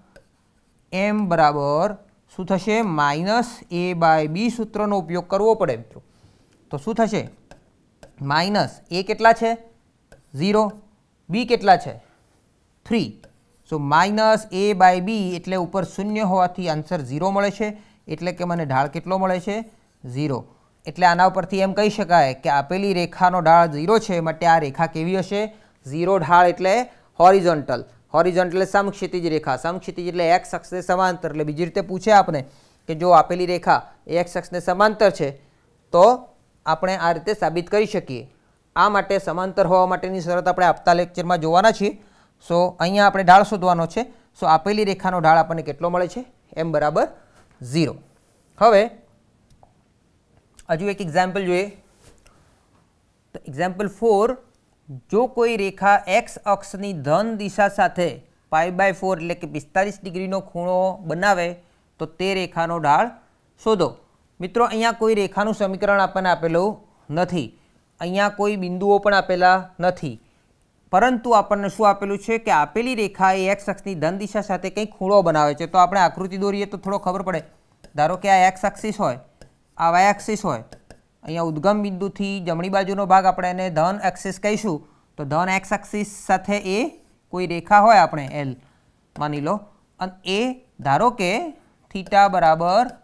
એમ બરાબર શું થશે માઇનસ એ બાય બી સૂત્રનો ઉપયોગ કરવો પડે મિત્રો તો શું થશે માઇનસ એ કેટલા છે ઝીરો બી કેટલા છે three so minus a by b એટલે ઉપર શૂન્ય હોવાથી આન્સર ઝીરો મળે છે એટલે કે મને ઢાળ કેટલો મળે છે ઝીરો એટલે આના ઉપરથી એમ કહી શકાય કે આપેલી રેખાનો ઢાળ ઝીરો છે માટે આ રેખા કેવી હશે ઝીરો ઢાળ એટલે હોરિઝોન્ટલ હોરિઝોન્ટલ એટલે સમક્ષિતિજ રેખા સમક્ષિતિજ એટલે એક્સ અક્ષને સમાંતર એટલે બીજી રીતે પૂછે આપણે કે જો આપેલી રેખા એક્સ અક્ષને સમાંતર છે તો આપણે આ રીતે સાબિત કરી શકીએ આ માટે સમાંતર હોવા માટેની શરત આપણે આપતા લેક્ચરમાં જોવાના છીએ સો અહીંયા આપણે ઢાળ શોધવાનો છે સો આપેલી રેખાનો ઢાળ આપણને કેટલો મળે છે એમ બરાબર ઝીરો હવે હજુ એક એક્ઝામ્પલ જોઈએ તો એક્ઝામ્પલ ફોર જો કોઈ રેખા એક્સ અક્ષની ધન દિશા સાથે પાઈ બાય ફોર એટલે કે પિસ્તાલીસ ડિગ્રીનો ખૂણો બનાવે તો તે રેખાનો ઢાળ શોધો મિત્રો અહીંયા કોઈ રેખાનું સમીકરણ આપણને આપેલું નથી અહીંયા કોઈ બિંદુઓ પણ આપેલા નથી પરંતુ આપણને શું આપેલું છે કે આપેલી રેખા એ એક્સ અક્ષની ધન દિશા સાથે કંઈક ખૂણો બનાવે છે તો આપણે આકૃતિ દોરીએ તો થોડો ખબર પડે ધારો કે આ એક્સ એક્સિસ હોય આ વાય એક્સિસ હોય અહીંયા ઉદ્ગમ બિંદુથી જમણી બાજુનો ભાગ આપણે એને ધન એક્સિસ કહીશું તો ધન એક્સ એક્સિસ સાથે એ કોઈ રેખા હોય આપણે એલ માની લો અને એ ધારો કે થીટા બરાબર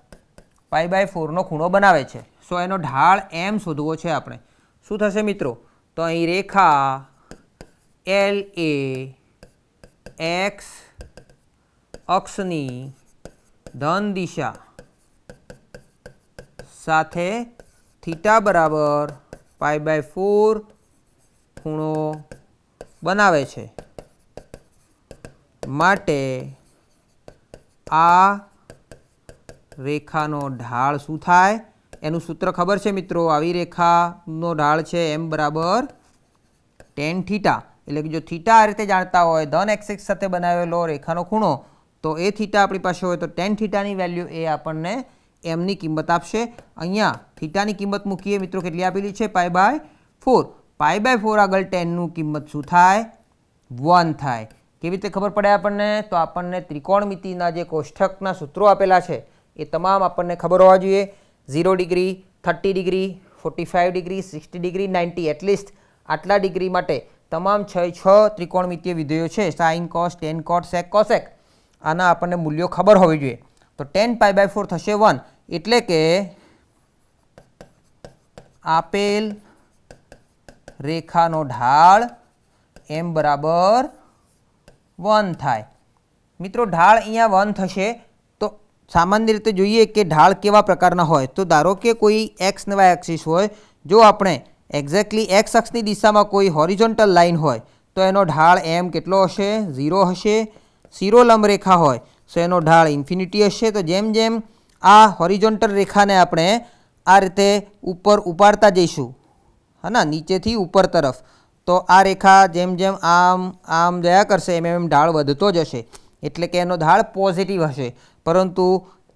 પાઈ બાય ફોરનો ખૂણો બનાવે છે સો એનો ઢાળ એમ શોધવો છે આપણે શું થશે મિત્રો તો અહીં રેખા એલ એ એક્સ અક્ષની ધન દિશા સાથે થીટા બરાબર પાઈ બાય ફોર ખૂણો બનાવે છે માટે આ રેખાનો ઢાળ શું થાય એનું સૂત્ર ખબર છે મિત્રો આવી રેખાનો ઢાળ છે એમ બરાબર ટેન થીટા એટલે કે જો થીટા આ રીતે જાણતા હોય ધન એક્સેક્સ સાથે બનાવેલો રેખાનો ખૂણો તો એ થીટા આપણી પાસે હોય તો ટેન થીટાની વેલ્યુ એ આપણને એમની કિંમત આપશે અહીંયા થીટાની કિંમત મૂકીએ મિત્રો કેટલી આપેલી છે pi by four pi by four આગળ ટેનનું કિંમત શું થાય વન થાય કેવી રીતે ખબર પડે આપણને તો આપણને ત્રિકોણમિતિના જે કોષ્ઠકના સૂત્રો આપેલા છે એ તમામ આપણને ખબર હોવા જોઈએ zero degree thirty degree forty five degree sixty degree ninety at least આટલા ડિગ્રી માટે તમામ છ છ ત્રિકોણમિતીય વિધેયો છે sine cos tan cot sec cosec આના આપણને મૂલ્યો ખબર હોવી જોઈએ તો ટેન પાઈ બાય ફોર થશે વન એટલે કે આપેલ રેખાનો ઢાળ એમ બરાબર વન થાય મિત્રો ઢાળ અહીંયા વન થશે સામાન્ય રીતે જોઈએ કે ઢાળ કેવા પ્રકારના હોય તો ધારો કે કોઈ એક્સ નવા એક્સિસ હોય જો આપણે એક્ઝેક્ટલી એક્સ અક્ષની દિશામાં કોઈ હોરિઝોન્ટલ લાઇન હોય તો એનો ઢાળ એમ કેટલો હશે ઝીરો હશે શિરોલંબ રેખા હોય તો એનો ઢાળ ઇન્ફિનિટી હશે તો જેમ જેમ આ હોરિઝોન્ટલ રેખાને આપણે આ રીતે ઉપર ઉપાડતા જઈશું હા ના નીચેથી ઉપર તરફ તો આ રેખા જેમ જેમ આમ આમ જયા કરશે એમ એમ ઢાળ વધતો જશે એટલે કે એનો ઢાળ પોઝિટિવ હશે પરંતુ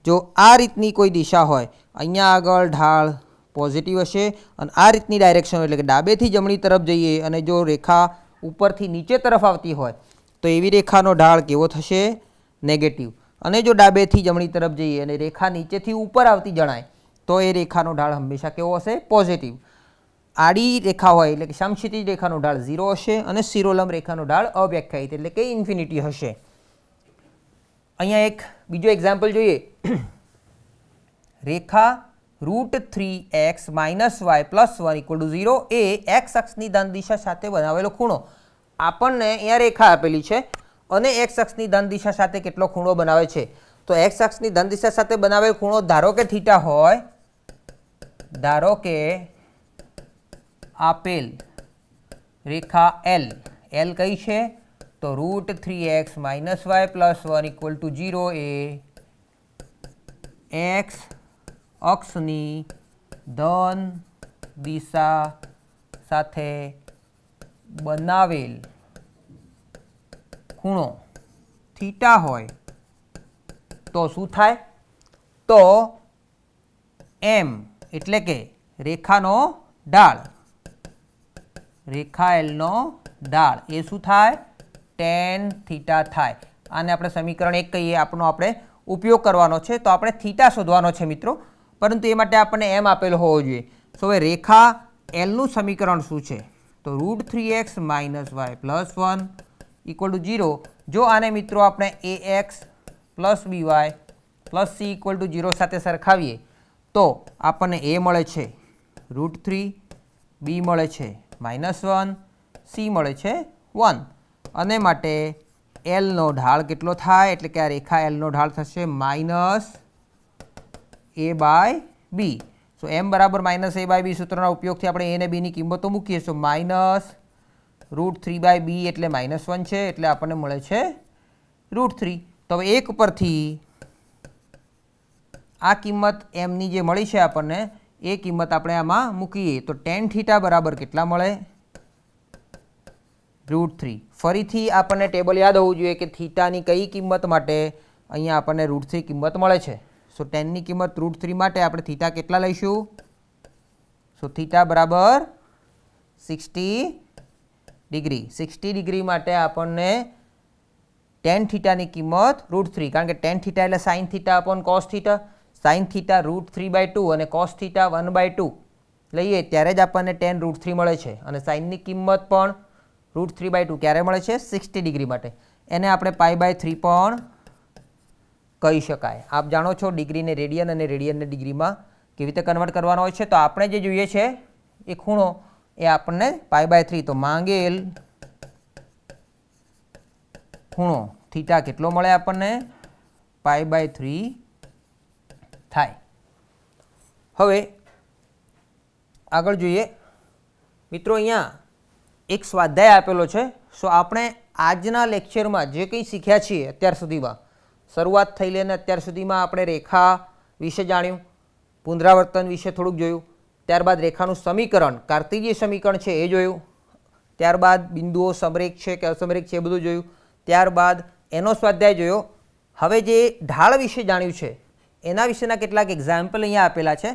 જો આ રીતની કોઈ દિશા હોય અહીંયા આગળ ઢાળ પોઝિટિવ હશે અને આ રીતની ડાયરેક્શન એટલે કે ડાબેથી જમણી તરફ જઈએ અને જો રેખા ઉપરથી નીચે તરફ આવતી હોય તો એવી રેખાનો ઢાળ કેવો થશે નેગેટિવ અને જો ડાબેથી જમણી તરફ જઈએ અને રેખા નીચેથી ઉપર આવતી જણાય તો એ રેખાનો ઢાળ હંમેશા કેવો હશે પોઝિટિવ આડી રેખા હોય એટલે કે સમક્ષિતિજ રેખાનો ઢાળ ઝીરો હશે અને શિરોલમ રેખાનો ઢાળ અવ્યાખ્યાયિત એટલે કે ઇન્ફિનિટી હશે અહીંયા એક બીજો એક્ઝામ્પલ જોઈએ રેખા root three x minus y plus one equal to zero એ એક્સ અક્ષની ધન દિશા સાથે બનાવેલો ખૂણો આપણને અહીંયા રેખા આપેલી છે અને એક્સ અક્ષની ધન દિશા સાથે કેટલો ખૂણો બનાવે છે તો એક્સ અક્ષની ધન દિશા સાથે બનાવેલ ખૂણો ધારો કે થીટા હોય ધારો કે આપેલ રેખા એલ એલ કઈ છે તો root three x minus y plus one equal to zero એ એક્સ અક્ષની ધન દિશા સાથે બનાવેલ ખૂણો થીટા હોય તો શું થાય તો એમ એટલે કે રેખાનો ઢાળ રેખા એલનો ઢાળ એ શું થાય ટેન થીટા થાય આને આપણે સમીકરણ એક કહીએ આપણો આપણે ઉપયોગ કરવાનો છે તો આપણે થીટા શોધવાનો છે મિત્રો પરંતુ એ માટે આપણને એમ આપેલો હોવો જોઈએ સો હવે રેખા એલનું સમીકરણ શું છે તો root three x minus y plus one equal to zero જો આને મિત્રો આપણે a x plus b y plus c equal to zero સાથે સરખાવીએ તો આપણને એ મળે છે રૂટ થ્રી બી મળે છે માઇનસ વન સી મળે છે વન અને માટે એલનો ઢાળ કેટલો થાય એટલે કે આ રેખા એલનો ઢાળ થશે માઇનસ એ બાય બી સો એમ બરાબર માઇનસ એ બાય બી સૂત્રના ઉપયોગથી આપણે એને બીની કિંમતો મૂકીએ so minus root three by b એટલે માઇનસ વન છે એટલે આપણને મળે છે રૂટ થ્રી તો હવે એક પરથી આ કિંમત એમની જે મળી છે આપણને એ કિંમત આપણે આમાં મૂકીએ તો ટેન થીટા બરાબર કેટલા મળે રૂટ થ્રી ફરીથી આપણને ટેબલ યાદ હોવું જોઈએ કે થીટાની કઈ કિંમત માટે અહીંયા આપણને રૂટ થ્રી કિંમત મળે છે સો ટેનની કિંમત રૂટ થ્રી માટે આપણે થીટા કેટલા લઈશું સો થીટા બરાબર સિક્સટી ડિગ્રી સિક્સટી ડિગ્રી માટે આપણને ટેન થીટાની કિંમત રૂટ થ્રી કારણ કે ટેન થીટા એટલે sine theta upon cos theta sine theta root three by two અને cos theta one by two લઈએ ત્યારે જ આપણને ટેન રૂટ થ્રી મળે છે અને સાઇનની કિંમત પણ રૂટ થ્રી બાય ટુ ક્યારે મળે છે સિક્સટી ડિગ્રી માટે એને આપણે પાય બાય થ્રી પણ કહી શકાય આપ જાણો છો ડિગ્રીને રેડિયન અને રેડિયનને ડિગ્રીમાં કેવી રીતે કન્વર્ટ કરવાનો હોય છે તો આપણે જે જોઈએ છે એ ખૂણો એ આપણને પાઈ બાય થ્રી તો માંગેલ ખૂણો થીટા કેટલો મળે આપણને પાઈ બાય થ્રી થાય હવે આગળ જોઈએ મિત્રો અહીંયા એક સ્વાધ્યાય આપેલો છે સો આપણે આજના લેક્ચરમાં જે કંઈ શીખ્યા છીએ અત્યાર સુધીમાં શરૂઆત થઈ લઈને અત્યાર સુધીમાં આપણે રેખા વિશે જાણ્યું પુનરાવર્તન વિશે થોડુંક જોયું ત્યારબાદ રેખાનું સમીકરણ કાર્તિકીય સમીકરણ છે એ જોયું ત્યારબાદ બિંદુઓ સમરેખ છે કે અસમરેખ છે એ બધું જોયું ત્યારબાદ એનો સ્વાધ્યાય જોયો હવે જે ઢાળ વિશે જાણ્યું છે એના વિશેના કેટલાક એક્ઝામ્પલ અહીંયા આપેલા છે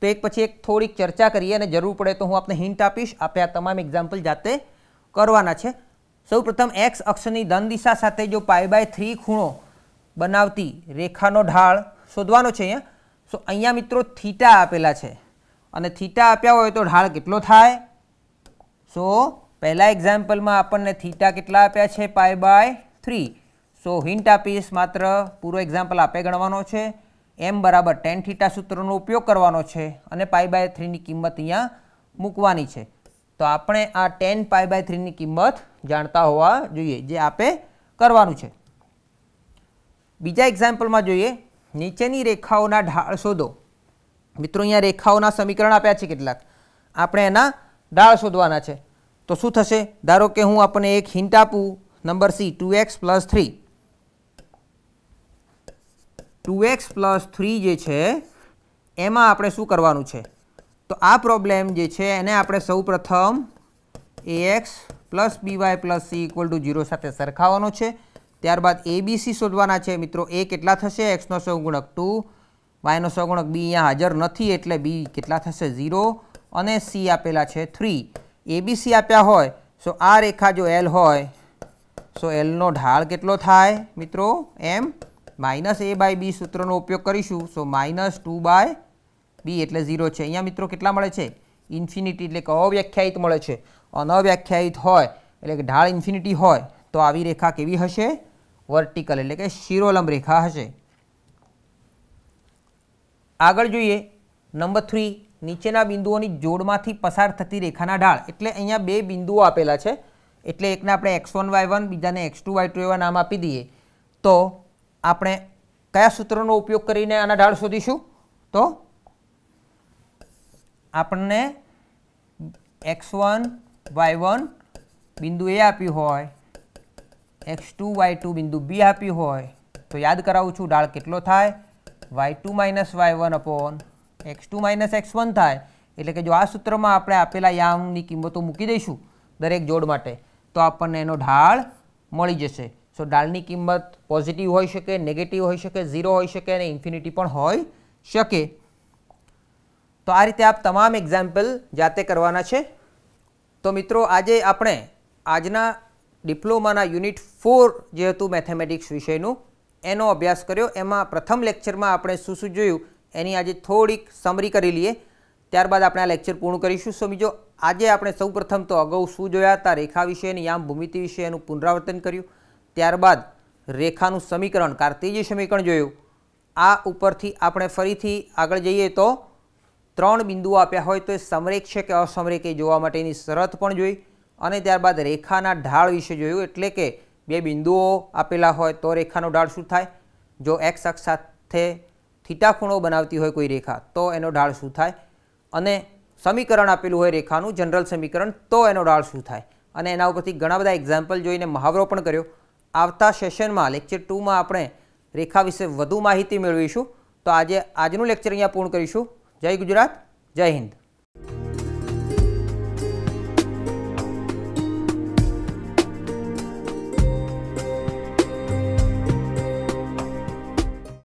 તો એક પછી એક થોડીક ચર્ચા કરીએ અને જરૂર પડે તો હું આપને હિન્ટ આપીશ આપણે આ તમામ એક્ઝામ્પલ જાતે કરવાના છે સૌપ્રથમ એક્સ અક્ષની ધન દિશા સાથે જો પાય બાય થ્રી ખૂણો બનાવતી રેખાનો ઢાળ શોધવાનો છે અહીંયા સો અહીંયા મિત્રો થીટા આપેલા છે અને થીટા આપ્યા હોય તો ઢાળ કેટલો થાય સો પહેલાં એક્ઝામ્પલમાં આપણને થીટા કેટલા આપ્યા છે pi by three so hint આપીશ માત્ર પૂરો એક્ઝામ્પલ આપે ગણવાનો છે એમ બરાબર ટેન થીટા સૂત્રનો ઉપયોગ કરવાનો છે અને પાઈ બાય થ્રીની કિંમત અહીંયા મૂકવાની છે તો આપણે આ ટેન પાઈ બાય થ્રીની કિંમત જાણતા હોવા જોઈએ જે આપે કરવાનું છે બીજા એક્ઝામ્પલમાં જોઈએ નીચેની રેખાઓના ઢાળ શોધો મિત્રો અહીંયા રેખાઓના સમીકરણ આપ્યા છે કેટલાક આપણે એના ઢાળ શોધવાના છે તો શું થશે ધારો કે હું આપણને એક હિન્ટ આપું number c two x plus three two x plus three જે છે એમાં આપણે શું કરવાનું છે તો આ પ્રોબ્લેમ જે છે એને આપણે સૌ પ્રથમ a x plus b y plus c equal to zero સાથે સરખાવવાનો છે ત્યારબાદ એબીસી શોધવાના છે મિત્રો એ કેટલા થશે એક્સનો સહગુણક ટુ વાયનો સૌગુણક બી અહીંયા હાજર નથી એટલે બી કેટલા થશે ઝીરો અને સી આપેલા છે થ્રી એબીસી આપ્યા હોય સો આ રેખા જો એલ હોય સો એલનો ઢાળ કેટલો થાય મિત્રો એમ માઇનસ એ બાય બી સૂત્રનો ઉપયોગ કરીશું so minus two by b એટલે ઝીરો છે અહીંયા મિત્રો કેટલા મળે છે ઇન્ફિનિટી એટલે કે અવ્યાખ્યાયિત મળે છે અનવ્યાખ્યાયિત હોય એટલે કે ઢાળ ઇન્ફિનિટી હોય તો આવી રેખા કેવી હશે વર્ટિકલ એટલે કે શિરોલંબ રેખા હશે આગળ જોઈએ નંબર થ્રી નીચેના બિંદુઓની જોડમાંથી પસાર થતી રેખાના ઢાળ એટલે અહીંયા બે બિંદુઓ આપેલા છે એટલે એકને આપણે એક્સ વન વાય વન બીજાને એક્સ ટુ વાય ટુ એવા નામ આપી દઈએ તો આપણે કયા સૂત્રનો ઉપયોગ કરીને આના ઢાળ શોધીશું તો આપણને એક્સ વન વાય વન બિંદુ એ આપ્યું હોય એક્સ ટુ વાય ટુ બિંદુ બી આપ્યું હોય તો યાદ કરાવું છું ઢાળ કેટલો થાય y two minus y one upon x two minus x one થાય એટલે કે જો આ સૂત્રમાં આપણે આપેલા યામની કિંમતો મૂકી દઈશું દરેક જોડ માટે તો આપણને એનો ઢાળ મળી જશે સો ડાલની કિંમત પોઝિટિવ હોઈ શકે નેગેટિવ હોઈ શકે ઝીરો હોઈ શકે અને ઇન્ફિનિટી પણ હોઈ શકે તો આ રીતે આપ તમામ એક્ઝામ્પલ જાતે કરવાના છે તો મિત્રો આજે આપણે આજના ડિપ્લોમાના યુનિટ ફોર જે હતું મેથેમેટિક્સ વિષયનું એનો અભ્યાસ કર્યો એમાં પ્રથમ લેક્ચરમાં આપણે શું શું જોયું એની આજે થોડીક સમરી કરી લઈએ ત્યારબાદ આપણે આ લેક્ચર પૂર્ણ કરીશું સો બીજો આજે આપણે સૌપ્રથમ તો અગાઉ શું જોયા હતા રેખા વિશે યામ ભૂમિતિ વિશે એનું પુનરાવર્તન કર્યું ત્યારબાદ રેખાનું સમીકરણ કાર્તિજી સમીકરણ જોયું આ ઉપરથી આપણે ફરીથી આગળ જઈએ તો ત્રણ બિંદુઓ આપ્યા હોય તો એ સમરેખ છે કે અસમરેખ એ જોવા માટેની શરત પણ જોઈ અને ત્યારબાદ રેખાના ઢાળ વિશે જોયું એટલે કે બે બિંદુઓ આપેલા હોય તો રેખાનો ઢાળ શું થાય જો એક્સ અક્ષ સાથે થીટા ખૂણો બનાવતી હોય કોઈ રેખા તો એનો ઢાળ શું થાય અને સમીકરણ આપેલું હોય રેખાનું જનરલ સમીકરણ તો એનો ઢાળ શું થાય અને એના ઉપરથી ઘણા બધા એક્ઝામ્પલ જોઈને મહાવરો પણ કર્યો આવતા સેશનમાં લેક્ચર ટુમાં આપણે રેખા વિશે વધુ માહિતી મેળવીશું તો આજે આજનું લેક્ચર અહીંયા પૂર્ણ કરીશું જય ગુજરાત જય હિન્દ